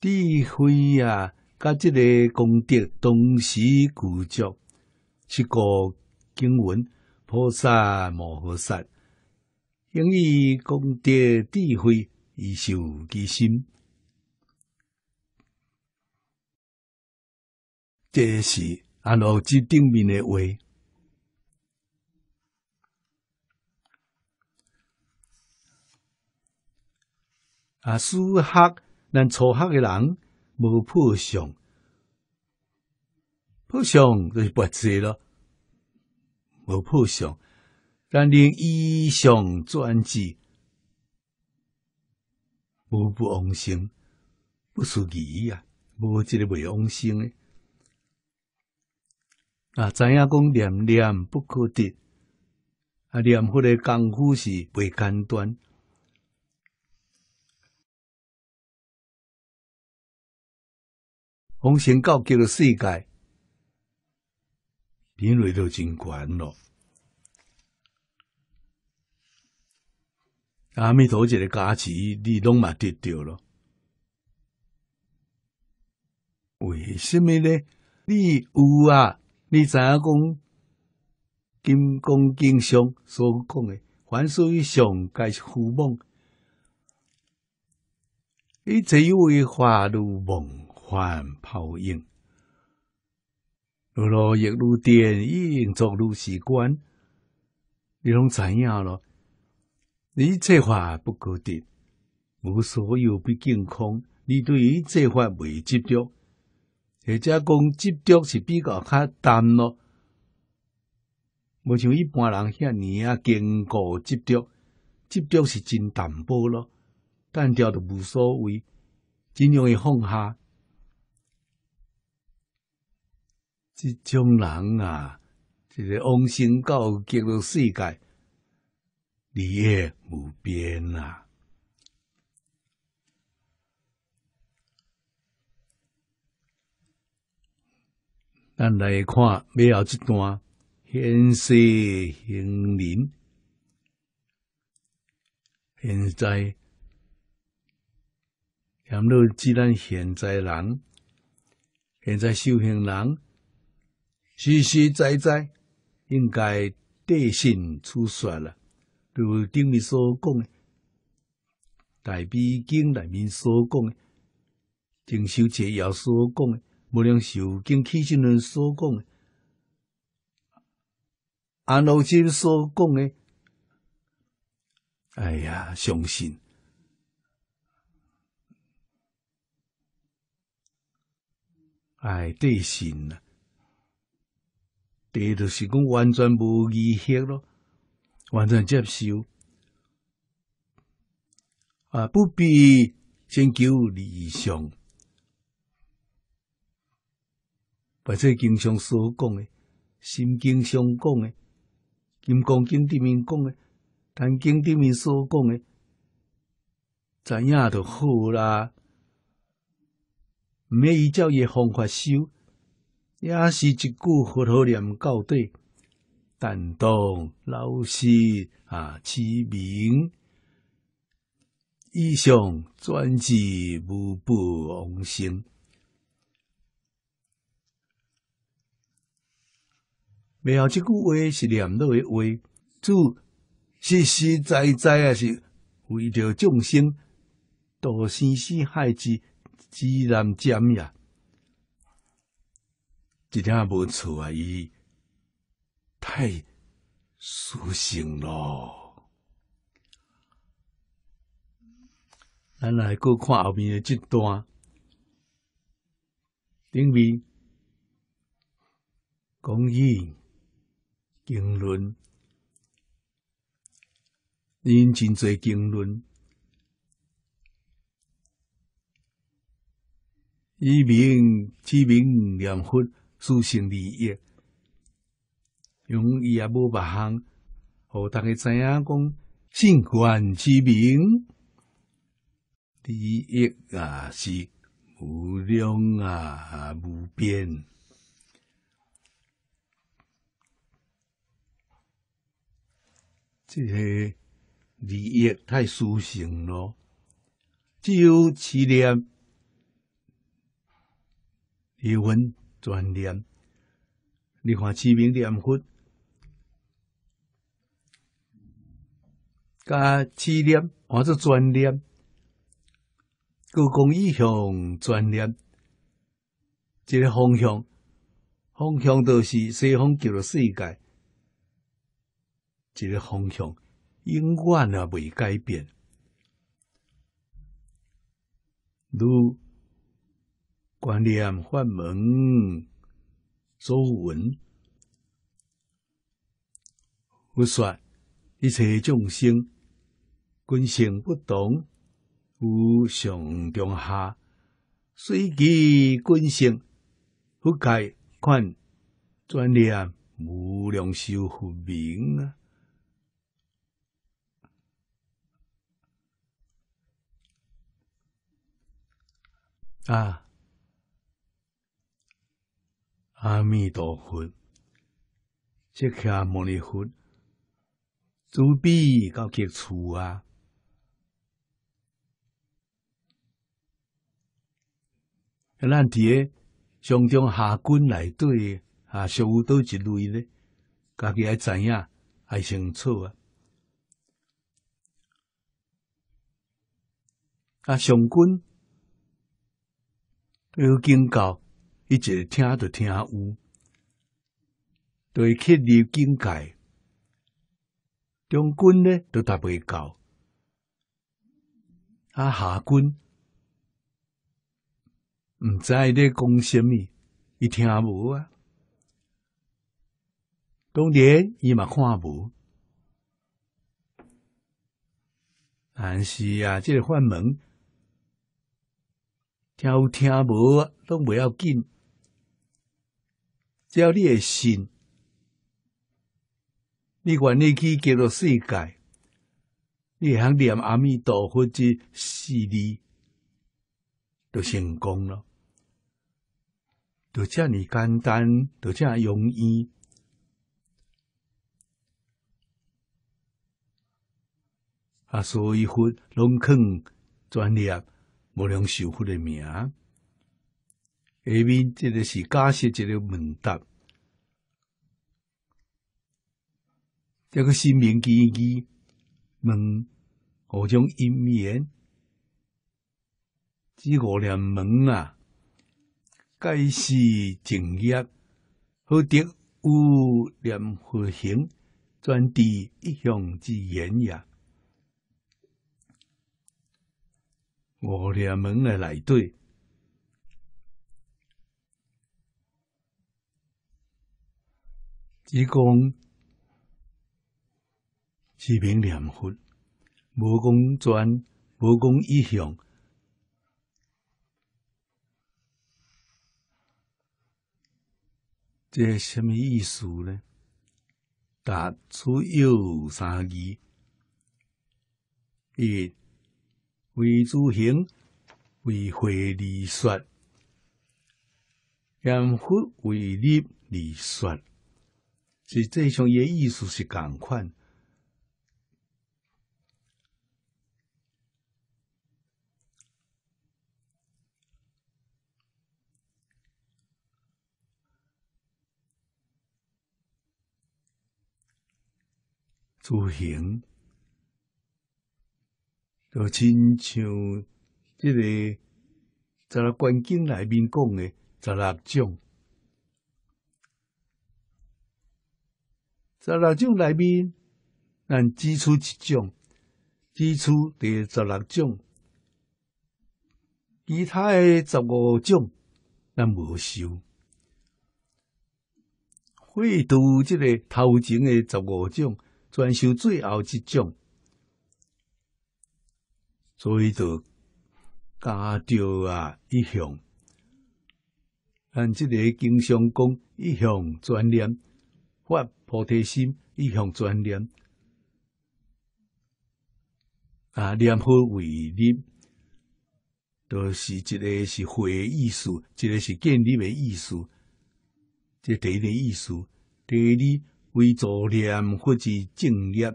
[SPEAKER 1] 智慧啊，甲这个功德同时具足，是故经文菩萨摩诃萨因以功德智慧以修其心。这是安乐经顶面的话。啊！数学、咱初学诶人无破相，破相就是别做咯。无破相，咱连以相专制，无不往生，不思议啊！无一个未往生诶。啊！知影讲念念不可得，啊！念佛诶功夫是未简单。弘贤告给的世界，品位都真悬咯。阿弥陀佛的加持，你拢嘛得到了？为什么呢？你有啊？你怎讲？金刚经上所讲的，凡所有相，皆是浮梦，你这一位华露梦。幻泡影，如若落如电影，作如时光，你拢知影咯？你这法不够的，无所有不健康。你对于这法未执着，或者讲执着是比较较淡咯。无像一般人遐尔啊，坚固执着，执着是真淡薄咯，淡掉都无所谓，真容易放下。即种人啊，一个往生到极乐世界，利益无边啊！咱来看尾后一段现世行人，现在咸落只咱现在人，现在修行人。实实在在，应该地信出世了。如顶面所讲的，大悲经内面所讲的，静修者也所讲的，无量寿经起信论所讲的，阿老睺所讲的，哎呀，相信，哎，地信啊！第一就是讲完全无意邪咯，完全接受啊，不必先求理想。把这经常所讲的，心经上讲的，金刚经里面讲的，坛经里面所讲的，知影就好啦。每一招也方法修。也是一句佛陀念到底，但当老师啊，知名以上专志无不王心。没有这句话是念到的话，主实实在在啊，是为着众生，多生死海子自然减呀。一点无错啊！伊太抒情咯。咱来过看后面嘅一段，顶面讲义经论，因真侪经论，以明之明念佛。苏醒利益，用伊也无别项，互逐个知影讲，尽观之明，利益啊是无量啊无边，即系利益太苏醒咯，只有持念，弥文。专念，你看起名念佛，加起念换做专念，故讲意向专念，这个方向方向都是西方极乐世界，这个方向永远也未改变。如观念、法门、宗文，佛说一切众生根性不同，无上中下，随其根性，覆盖款专念无量寿佛名啊！啊！阿弥陀佛，即下弥勒佛，慈悲到极处啊！咱伫个上中下官内底啊，上有倒一类咧，家己爱知影，爱清楚啊！啊，上官有警告。一直听著听有，对去入境界，中军呢都达未到，啊下军毋知在讲什么，伊听无啊。当然伊嘛看无，但是啊，即个法门，听有听无拢袂要紧。只要你的心，你愿意去结多世界，你通念阿弥陀佛之四字，都成功了，都这尔简单，都么容易。啊，所以佛拢肯专业无能受佛的名。下面这个是假设一个问答，这个新民基语问何种因缘？这五连门啊，该是正业，何得五念佛行专治一向之言也？五连门的内对。只讲是名念佛，无讲专，无讲意向，这是什么意思呢？答出有三义：一为诸行，为会而说；念佛为力而说。是，最上个意思是共款，修行就亲像即个十六观经内面讲个十六种。十六种内面，咱支出一种，支出第十六种，其他诶十五种咱无修。废除即个头前诶十五种，专修最后一种，所以就加掉啊一项。咱即个经常讲一项专念法菩提心一向专念，啊，念佛为念，就是一个是会的意思，一个是建立的意思。这第一个意思，第二你为助念或者正念，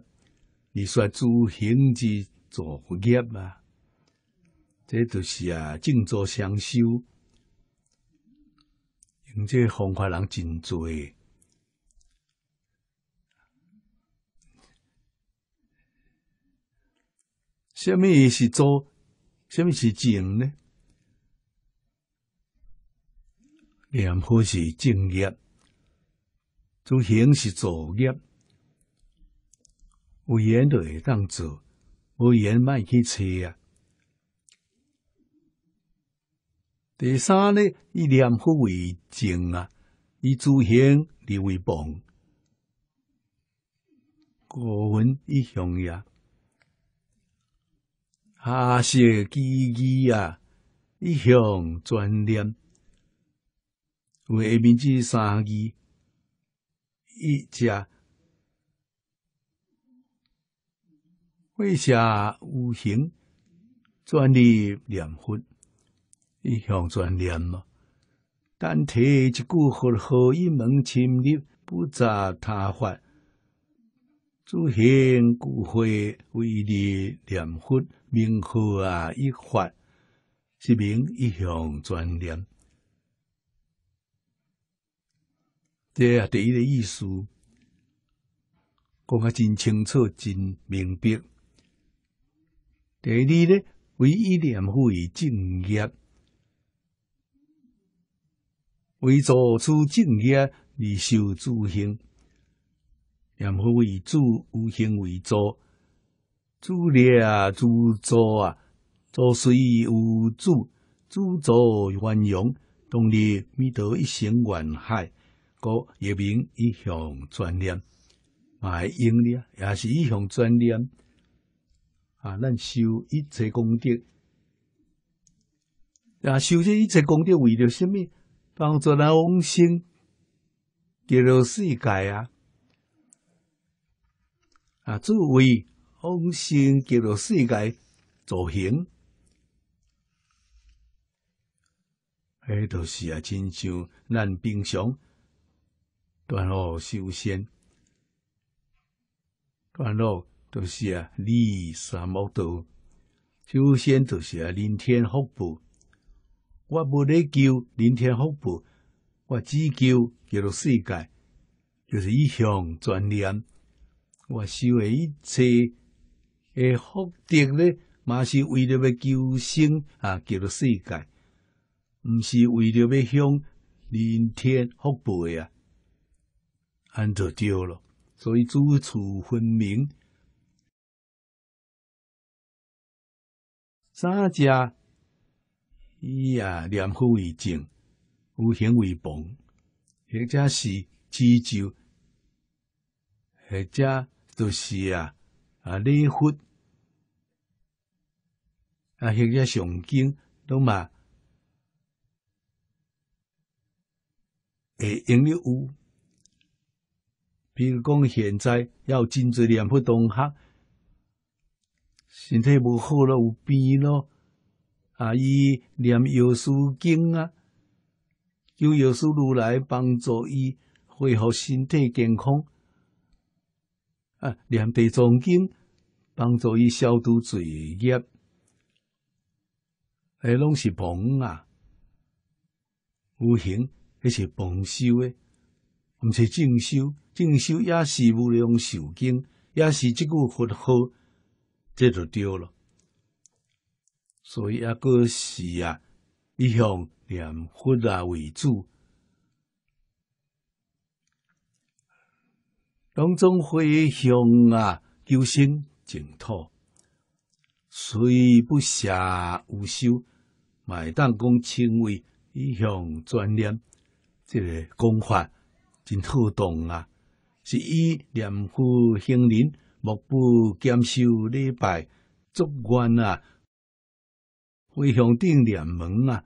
[SPEAKER 1] 你说诸行之作业嘛？这就是啊，正做相修。用这方法人真多。什么是做？什么是正呢？念佛是正业，做行是作业。有缘就会当做，无缘卖去找啊。第三呢，以念佛为正啊，以做行立为帮，古文以向也。下士机机啊，一向专念为名之三字，一家为下无形专念念佛，一向专念嘛。但提一句好，好一门亲入，不杂他法，主行故会为念念佛。名号啊，一法是名，一向庄严。这第一个意思，讲啊真清楚，真明白。第二呢，为一念佛，正业；为做此正业而受诸行，念后为主，有行为作。自立啊，自助啊，做随无主，自助繁荣，当然弥陀一生愿海，各业民一向专念，卖因的也是一向专念啊！咱修一切功德，啊，修这一切功德，为了什么？帮助咱往生，揭露世界啊！啊，诸位。往生进入世界造型，哎，就是啊，亲像咱平常断路修仙，断路就是啊，二三五道修仙就是啊，临天福报。我无咧求临天福报，我只求进入世界，就是一向专念，我修的一切。诶，福德咧，嘛是为了求生啊，求世界，毋是为了要向天福报啊，安就着了。所以诸处分明，三者伊啊，念佛为正，有行为本，或者是知足，或者就是啊，啊，念佛。啊，迄个上经都嘛会用得有，比如讲现在要真侪念佛同学身体无好咯，有病咯，啊，伊念药师经啊，求药师如来帮助伊恢复身体健康，啊，念地藏经帮助伊消毒罪业。诶，拢是捧啊，无形迄是捧修诶，毋是正修，正修也是无量寿经，也是即句佛号，这就丢了。所以阿哥是啊，以向念佛啊为主，当中会向啊求生净土，虽不暇无修。买当讲称为一项专念，这个讲法真好懂啊！是以念佛行人，目不兼修礼拜，祝愿啊，为香顶念门啊，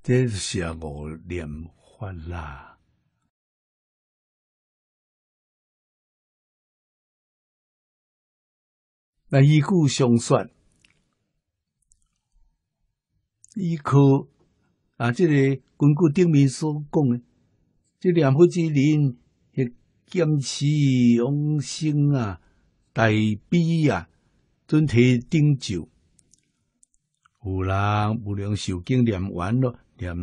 [SPEAKER 1] 这是下个念法啦。那依句上说。依靠啊，即个《根据顶面所讲的，即念佛之人，迄，坚持往生啊、大悲啊，准提顶咒。有人无量寿经念完了，念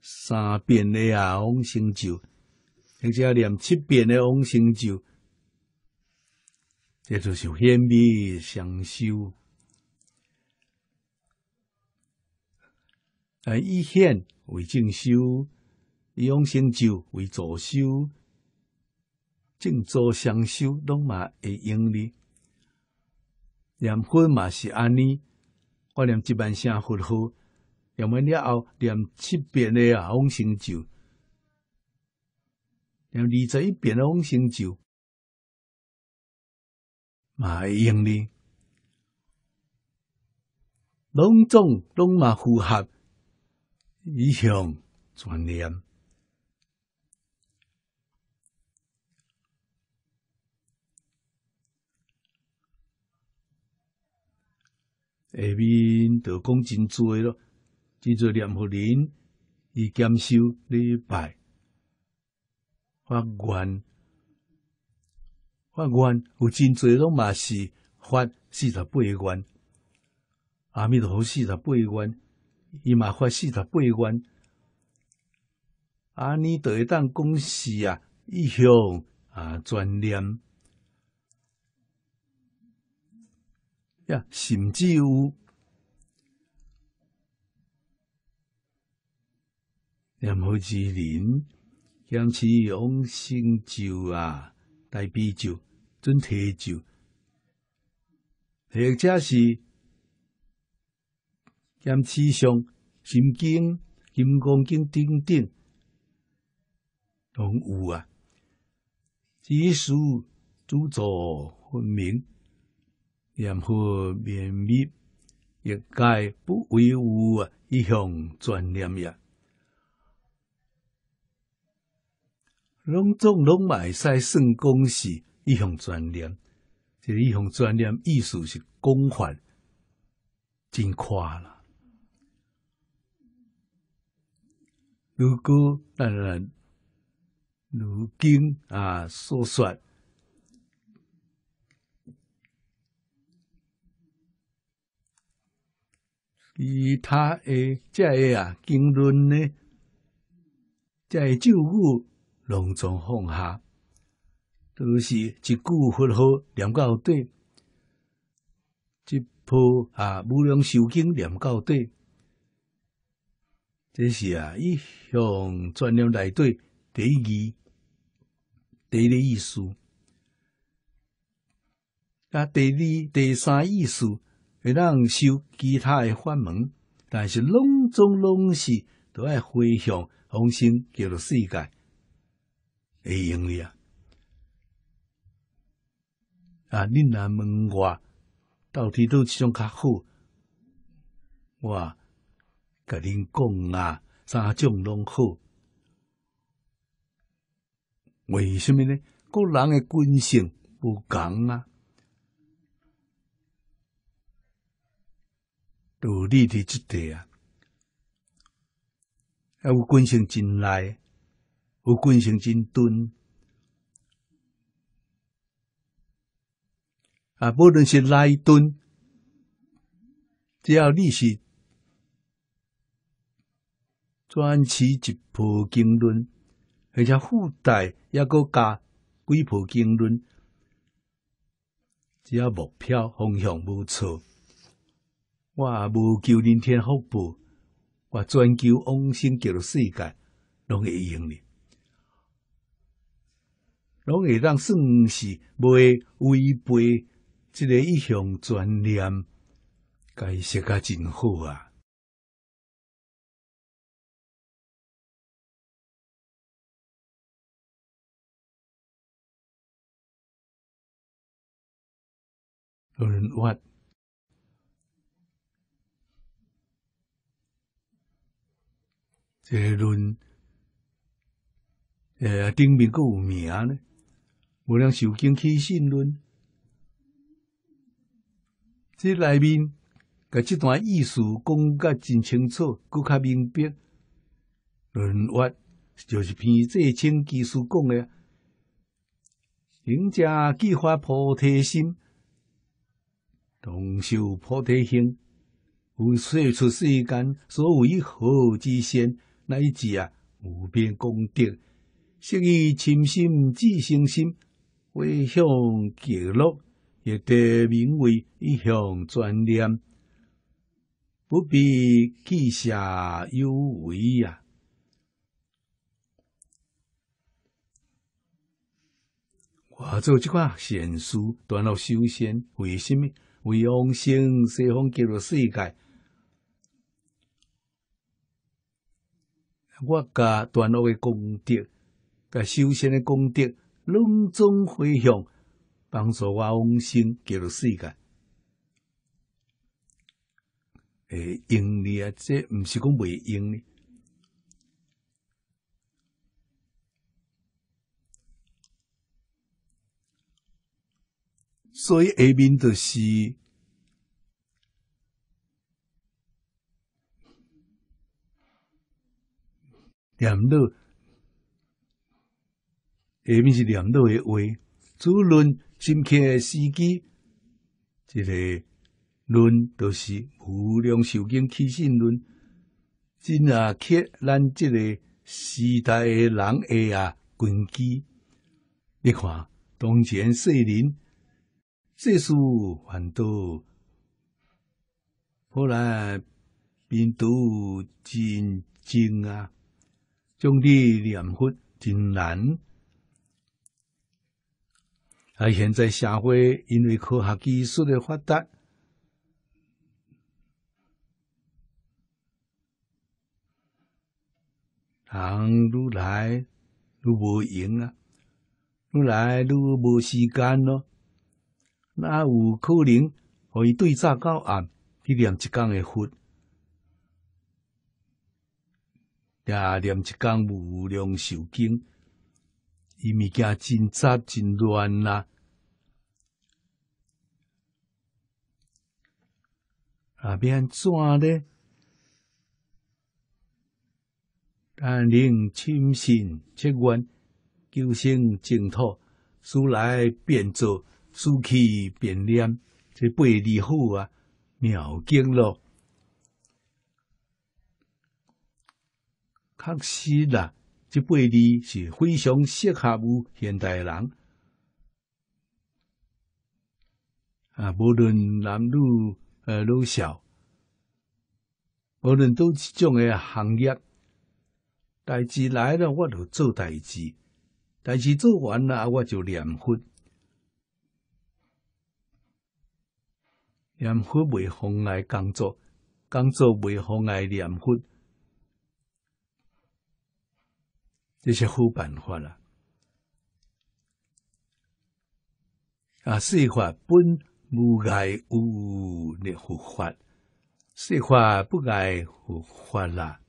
[SPEAKER 1] 三遍的啊往生咒，或者念七遍的往生咒，这就是现灭相修。呃，一县为正修，往生咒为助修，正州相修拢嘛会用哩。连分嘛是安尼，我连一万声佛号，连完了后连七遍的啊往生咒，连二十一遍的往生咒，嘛会用哩。拢总拢嘛符合。以向全严，下面就讲真真念佛人，以兼修礼拜、愿、愿，有真拢嘛是发四十八愿，阿弥陀佛四十八愿。伊嘛发四十八元，安你得会当公司啊，一向啊专念呀，甚至有念好之人，像起往新旧啊，大悲旧，准提旧，或者是。念七香心经、金刚经等等，拢有啊。即使诸坐分明，然后绵密，一概不为有啊。一项专念呀。拢总拢买晒算公事，一项专念，即一项专念，意思是公法，真快啦。如果那人如今啊所说，其他的这些啊经论呢，这些旧故隆重放下，都是一句佛号念到底，一部啊无量寿经念到底。这是啊，伊向专念内底第一、第一的意思，啊，第二、第三意思会让修其他的法门，但是拢总拢是都爱回向红深叫做世界，会用哩啊！啊，恁若问我到底都一种客户，我。甲恁讲啊，三种拢好，为什么呢？个人诶个性唔同啊，有你伫即地啊，有个性真赖，有个性真敦，啊，无论是赖敦，只要你是。专持一部经论，而且附带也搁加几部经论，只要目标方向无错，我无求人天福报，我专求往生极乐世界，拢会用哩，拢会当算是未违背这个一向专念，解释甲真好啊。论法，这论诶顶面阁有名呢，无两受精起信论。即内面甲这段意思讲甲真清楚，阁较明白。论法就是偏这清，其术讲的，行者具发菩提心。成修菩提心，有说出世间所谓何之善，乃至啊无边功德，摄以亲心、自信心，为向极乐，亦得名为一向专念，不必计下有为啊。我做这款善事，断了修仙，为什么？为往生，西方极乐世界，我甲段落的功德，甲修仙的功德，拢总回向，帮助我往生极乐世界。诶，用哩啊，这唔是讲袂用哩。所以下面就是念道，下面是念道的话。主论深刻的时机，即个论就是无量寿经起信论，真啊刻咱即个时代的人下啊根基。你看当前世人。最事很多，后来病毒真精啊，种地念佛真难。而现在社会因为科学技术的发达，人愈来愈无闲啊，愈来愈无时间咯。哪有可能互伊对早到暗去念一工诶佛，也念一工无量寿经，伊物件真杂真乱啦。啊，变怎呢？但令深信，切愿求生净土，如来变作。书气变脸，这八字好啊，妙经咯。确实啦，这八字是非常适合有现代人啊，无论男女呃老少，无论都一种诶行业，代志来了我就做代志，代志做完了我就念佛。念佛未妨碍工作，工作未妨碍念佛，这是好办法啦！啊，佛法本无碍有的佛法，佛法不该佛法啦。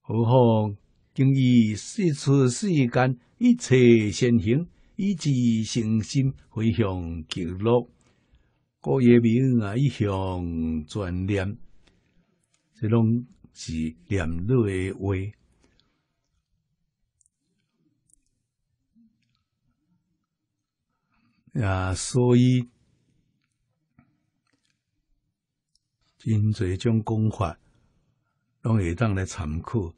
[SPEAKER 1] 何况经日四出世间一切现行，以及信心回向极乐。古叶明啊，一向专念，这拢是念老的话。啊，所以真侪种讲法拢会当来参考。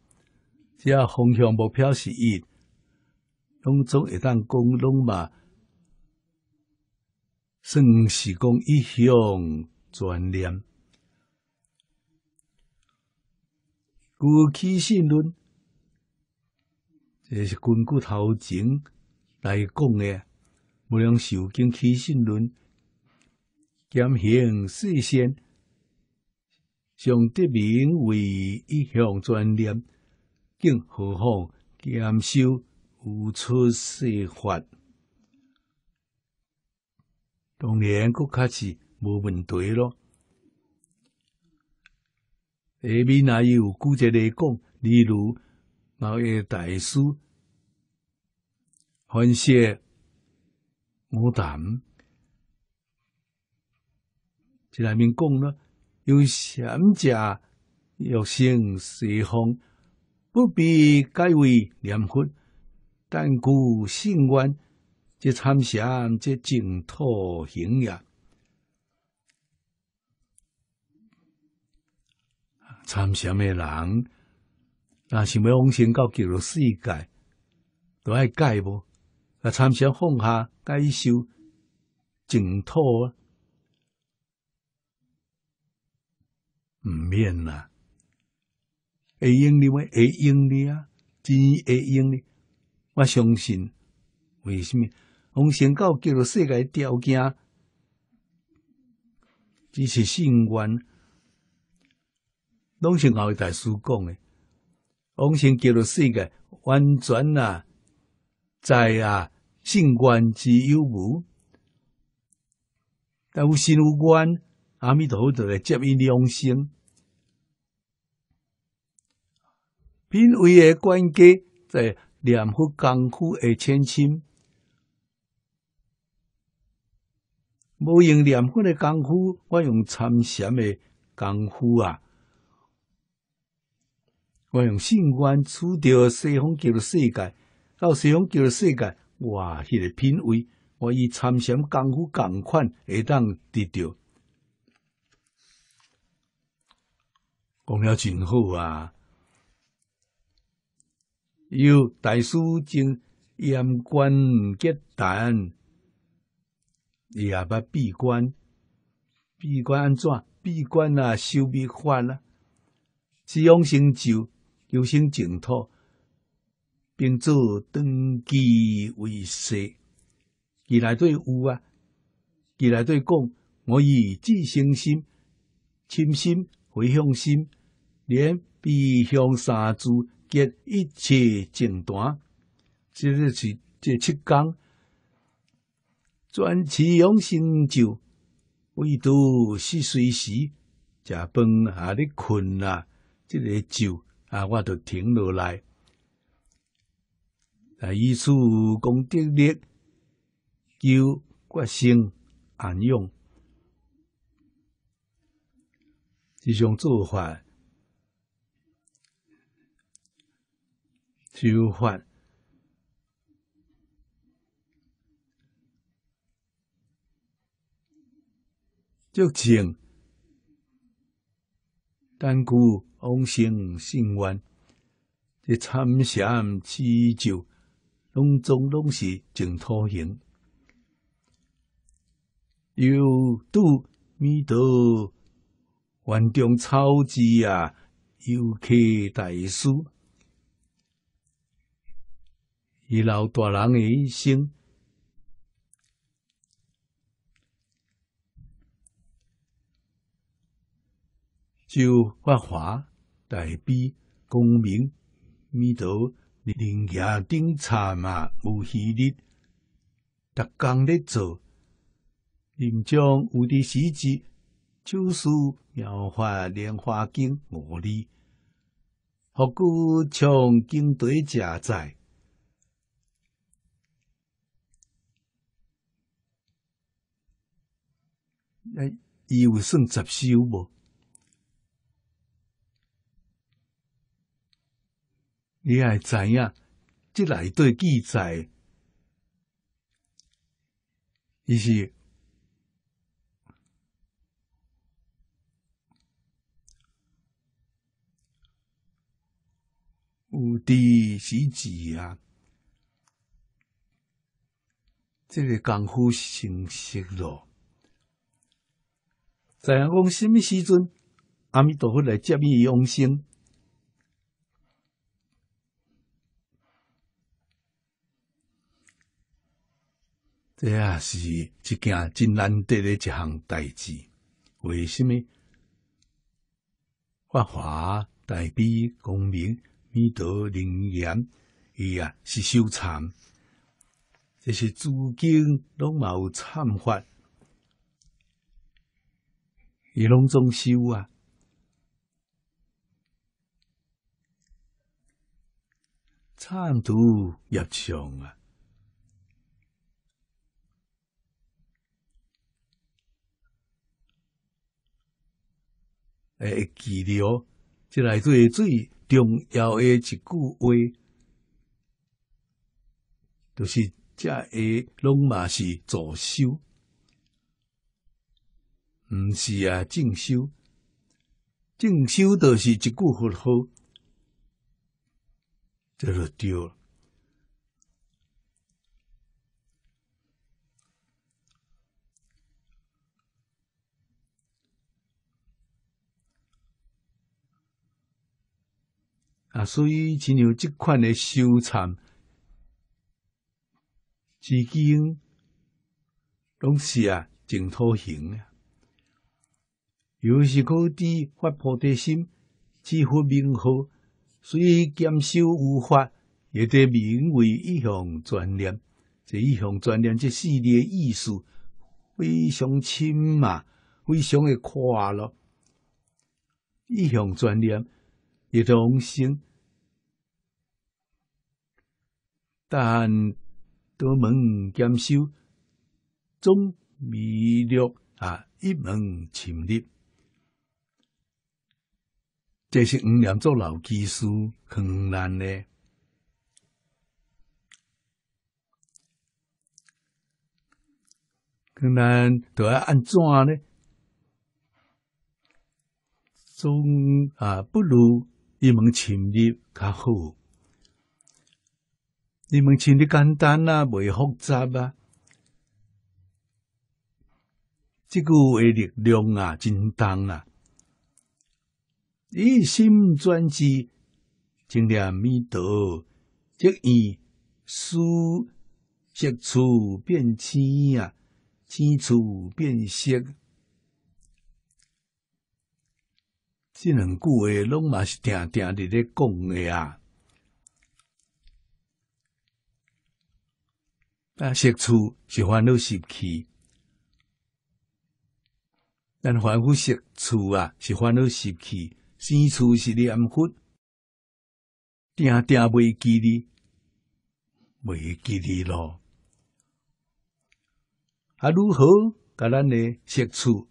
[SPEAKER 1] 只要方向目标是一，拢总会当讲拢嘛。算是讲一向专念故起信论，这是根据头前来讲的，无量寿经起信论兼行四善，上得名为一向专念，更何况兼修无出世法。当然，国较是无问题咯。下面那又举一个讲，例如某叶大师寒山、牡丹，这里面讲了，有善者欲生西方，不必改为念佛，但故信愿。这参禅，这净土行呀。参禅的人，若想要往生到极乐世界，都爱戒无？啊，参禅放下戒修净土啊，唔免啦。会用哩未？会用哩啊！真会用哩！我相信，为什么？往生到进入世界条件，只是性关。龙胜高大师讲的，往生进入世界，完全啊，在啊性愿之有无。但有心无关，阿弥陀佛来接引往生。品位的关键在念佛功夫的浅深。无用念佛的功夫，我用参禅的功夫啊！我用信愿取到西方极乐世界，到西方极乐世界，哇，迄个品味，我以参禅功夫共款会当得到，讲了真好啊！有大师经、严关结坛。伊也捌闭关，闭关安怎？闭关啊，修密法啊，是养成酒，养成净土，并做登基为师。伊来对有啊，伊来对讲，我以自信心、信心、回向心，连必向三柱结一切净端，即日是这七天。转吃养生酒，唯独是随时吃饭、啊、咧困啦，这个酒啊，我都停落来。啊，以此功德力，求决心安用，这种做法，修法。就正，但故往生信愿，一参禅吃咒，拢总拢是净土行。有拄弥陀，万众超极啊，游客大师，伊老大人诶，一生。就发华大悲光明弥陀，灵牙顶茶嘛，无虚力，逐工咧做，临终有伫时迹，就书描画《莲花经》五里，何故从经底下载？那伊有算十修无？你还知影？即内底记载，伊是有地时字啊，这个功夫成熟咯，知影讲什么时阵，阿弥陀佛来接伊往生。这也是一件真难得的一项代志。为什么法华代表公民、美陀灵言，伊啊是收藏，这些诸金拢嘛有掺法，伊拢装修啊，掺毒入场啊。诶记得即这来最最重要诶一句话，就是“遮诶拢嘛是助修，毋是啊正修，正修著是一句佛号，这就对了。”啊，所以亲像即款诶修禅，资金拢是啊净土行啊，尤是可得发菩提心，至佛名号，所以兼修有法，也得名为一项专念。这一项专念，这系列意思非常深嘛，非常诶跨咯。一项专念。一同心，但多门兼修，终弥勒啊一门情立，这是五年做老技师很难的，困难都要安怎呢？总啊不如。你们勤力较好，你们勤力简单啊，未复杂啊。这句的力量啊，真重啊！一心专志，精念弥陀，即以书色处变清啊，清处变色。这两句话拢嘛是定定伫咧讲诶啊！啊，食处是烦恼习气，但凡夫食处啊，是烦恼习气，生处是念佛，定定袂记哩，袂记哩咯。啊，如何甲咱诶食处？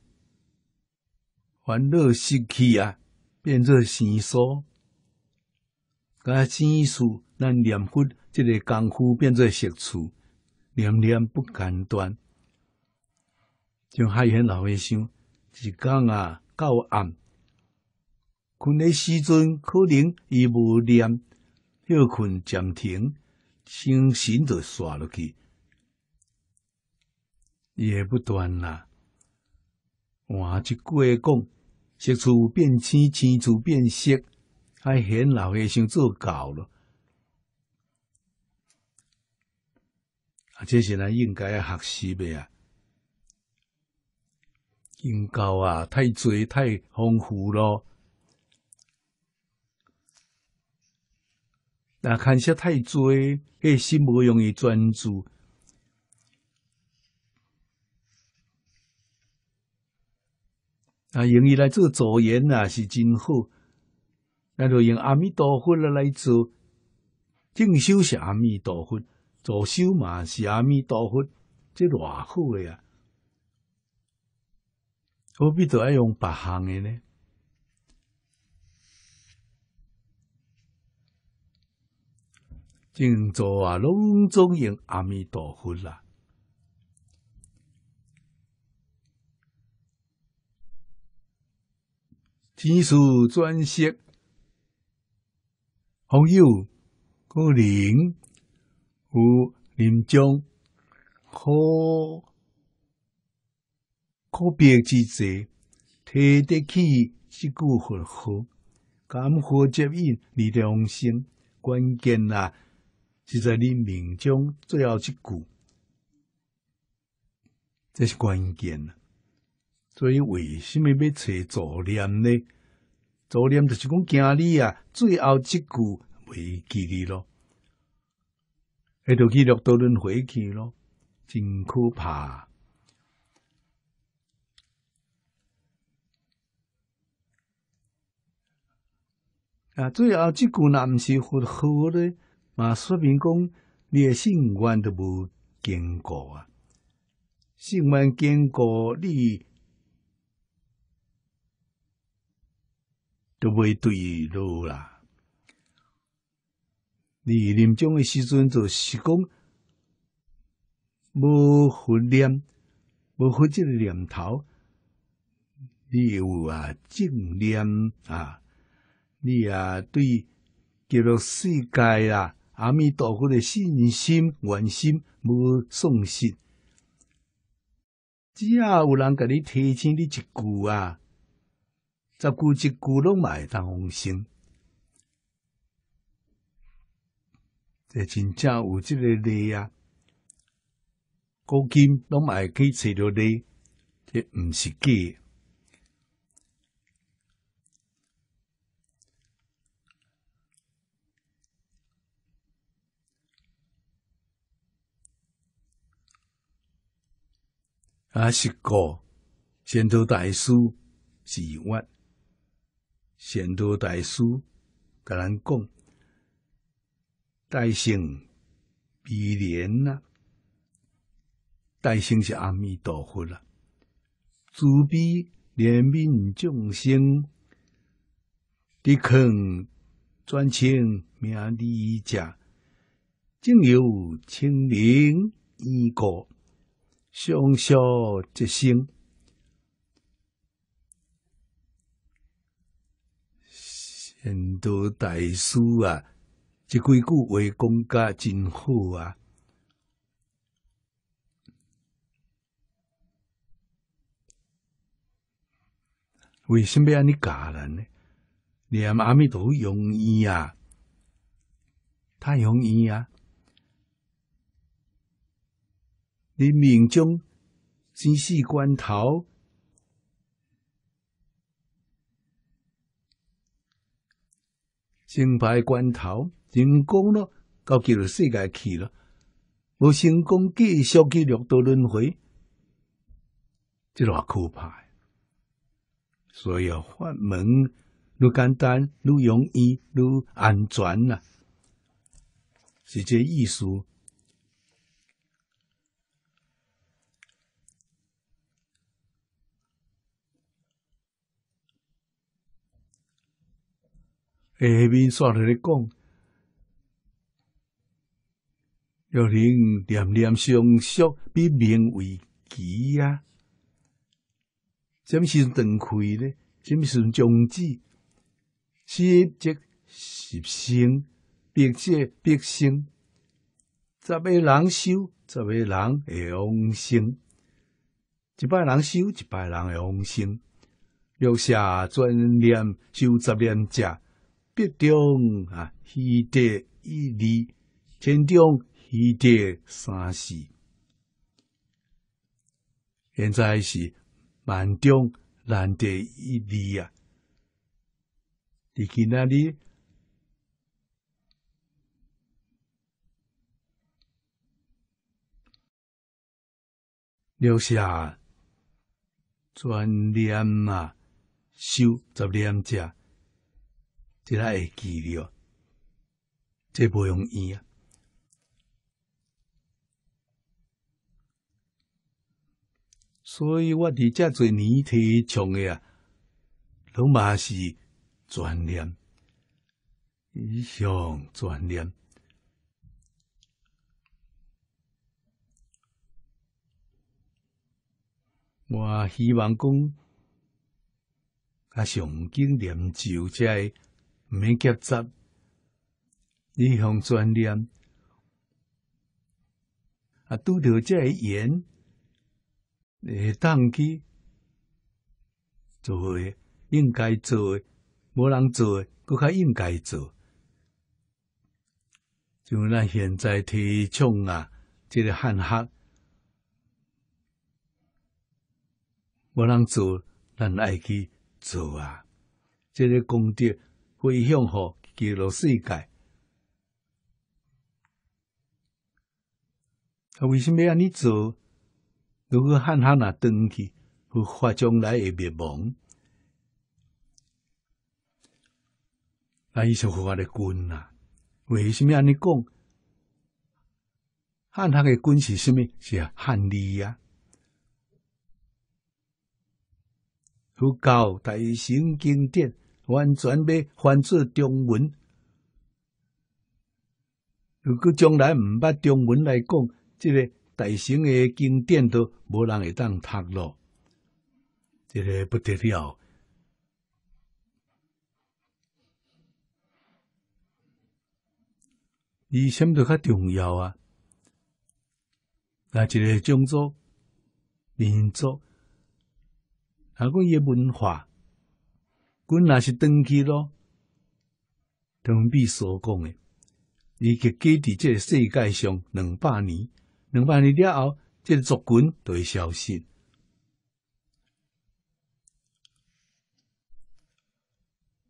[SPEAKER 1] 烦恼失去啊，变作善所；，甲善数，咱念佛，即个功夫变做习处，念念不间断。像海贤老和尚，一讲啊，到暗，困的时阵可能伊无念，休困暂停，心神就耍落去，也不断啊。换句话讲，色厝变青，青厝变色，还显老诶，想做够咯。啊，这些人应该要学习的啊！因教啊，太侪太丰富咯。那看些太侪，迄心无容易专注。啊，用伊来做助缘啊，是真好。那就用阿弥陀佛来来做，正修是阿弥陀佛，助修嘛是阿弥陀佛，这偌好呀，何必要用别行的呢？正做啊，拢总用阿弥陀佛啦。真是钻石。朋友，古灵，有林中，可可别之者，提得起这句佛号，感佛接引你的用心。关键啊，是在你命中最后一句，这是关键了、所以为什么要找左念呢？左念就是讲惊你啊，最后一句袂记你咯，迄都去录多轮回去咯，真可怕啊！最后一句那毋是佛好咧，嘛说明讲你诶信愿都无坚固啊，信愿坚固你。都袂对路啦。你临终的时阵就是讲，无佛念，无佛这个念头，你有啊正念啊，你啊对极乐世界啦、阿弥陀佛的信心、愿心无丧失。只要有人甲你提醒你一句啊。句一句拢嘛会当红心，这真正有这个力啊！古今拢会去找着你，这不是假。啊，是故，先头大师是万。贤都大师甲咱讲，大圣悲怜啊，大圣是阿弥陀佛啦，慈悲怜悯众生，地肯专请名利家，正有清明因果，相下一生。很多大师啊，这几句话讲甲真好啊！为什么安你教人呢？念阿弥陀容易啊，太容易啊！你命中生死关头，成败关头，成功了，到进入世界去了；无成功，继续去六道轮回，即偌可怕。所以啊，法门愈简单、愈容易、愈安全啊，是接意思。下面说了咧讲，要能念念相续，必名为奇啊！什么时阵断开呢？什么时阵终止？是即十生，必即必生，十个人修，十个人会往生；一拜人修，一拜人会往生。六下专念修十念者。北中啊，西得一里，南中西得三十，现在是万中难得一里啊。你去哪里？留下专念啊，修十念者。即来会记了，即不容易啊！所以我伫遮侪年提倡诶啊，拢嘛是专念，上专念。我希望讲，阿上经念咒在。毋免急躁，以防专念。啊，拄着即个缘，会当去做诶，应该做诶，无人做诶，搁较应该做。像咱现在提倡啊，即个汉学，无人做咱爱去做啊，即个功德。归向乎极乐世界。啊，为什么要你做？如果汉哈啊登去，佛发将来会灭亡。那伊就汉哈的军啊，为什么安尼讲？汉哈的军是虾米？是汉尼啊。佛教大乘经典。完全要翻做中文。如果将来唔捌中文来讲，这个大型的经典都无人会当读咯，这个不得了。以前都较重要啊，那一个种族、民族，阿讲伊文化。军那是登基咯，同毕所讲诶，而且加伫这世界上两百年，两百年了后，这族群都会消失。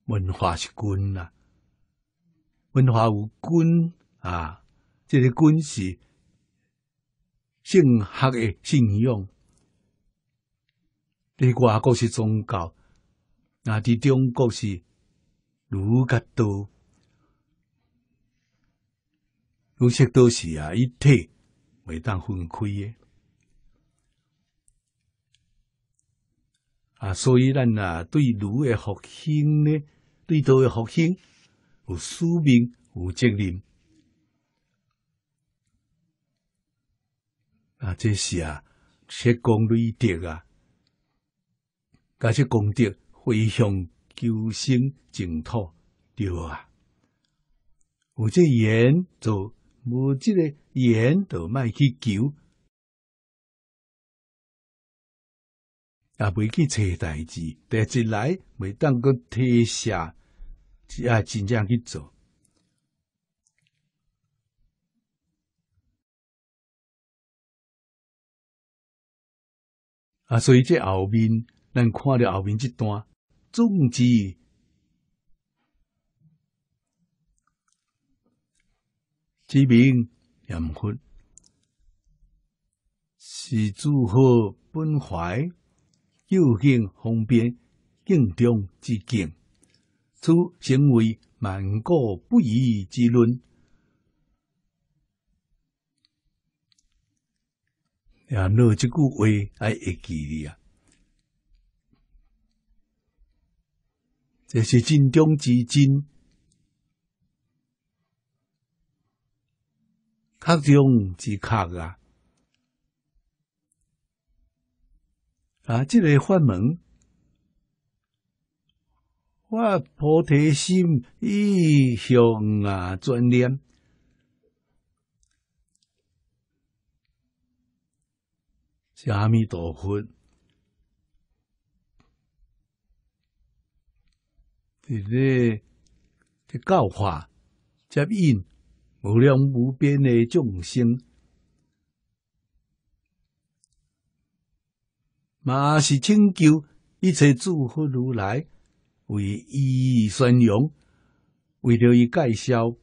[SPEAKER 1] 文化是军啊，文化有军啊，这个军是姓黑诶信仰，另外国是宗教。那伫中国是儒家多，有些东是啊，一体袂当分开的啊。所以咱啊，对儒诶复兴呢，对道诶复兴，有使命，有责任啊。这是啊，学功德啊，加些功德，飞向求生净土对啊，有这缘就无这个缘就卖去求，也袂去揣代志，第一来袂当个退下，也真正去做。啊，所以这后面咱看到后面这段。总之之名，严酷是诸侯本怀，救境方便，敬中之敬，此行为万国不宜之论。也汝这句话会记你啊。这是真中之真，刻中之刻啊！啊，这个法门，我菩提心，意向啊，专念阿弥陀佛。伫咧伫教化接引无量无边的众生，嘛是请求一切诸佛如来为伊宣扬，为着伊介绍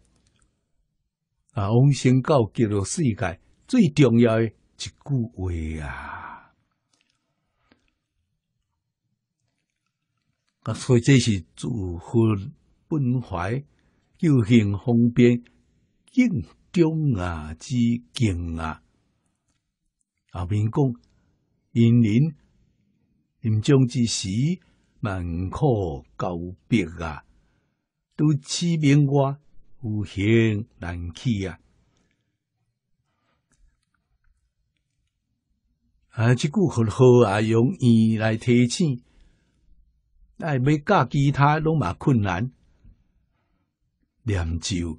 [SPEAKER 1] 啊，往生到极乐世界最重要的一句话啊。啊，所以这是祝福本怀，救行方便，敬中啊之敬啊。后面讲，因人临终之时，万苦告别啊，独此明我无形难去啊。啊，即句很好啊，用意来提醒。哎，要教其他拢嘛困难，念咒、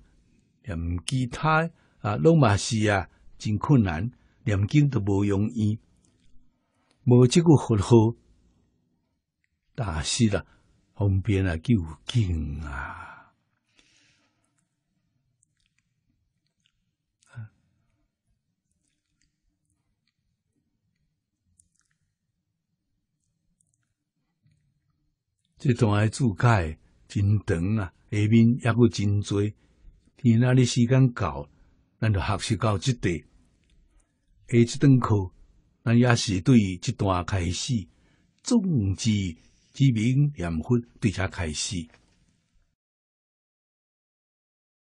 [SPEAKER 1] 念其他啊，拢嘛是啊，真困难，念经都无容易，无即个佛号，大师啦，方便啊救经啊。这段注解真长啊，下面抑阁真多。天那里时间到，咱就学习到即带。下一堂课，咱也是对这段开始，种植、之名、养分，对遮开始。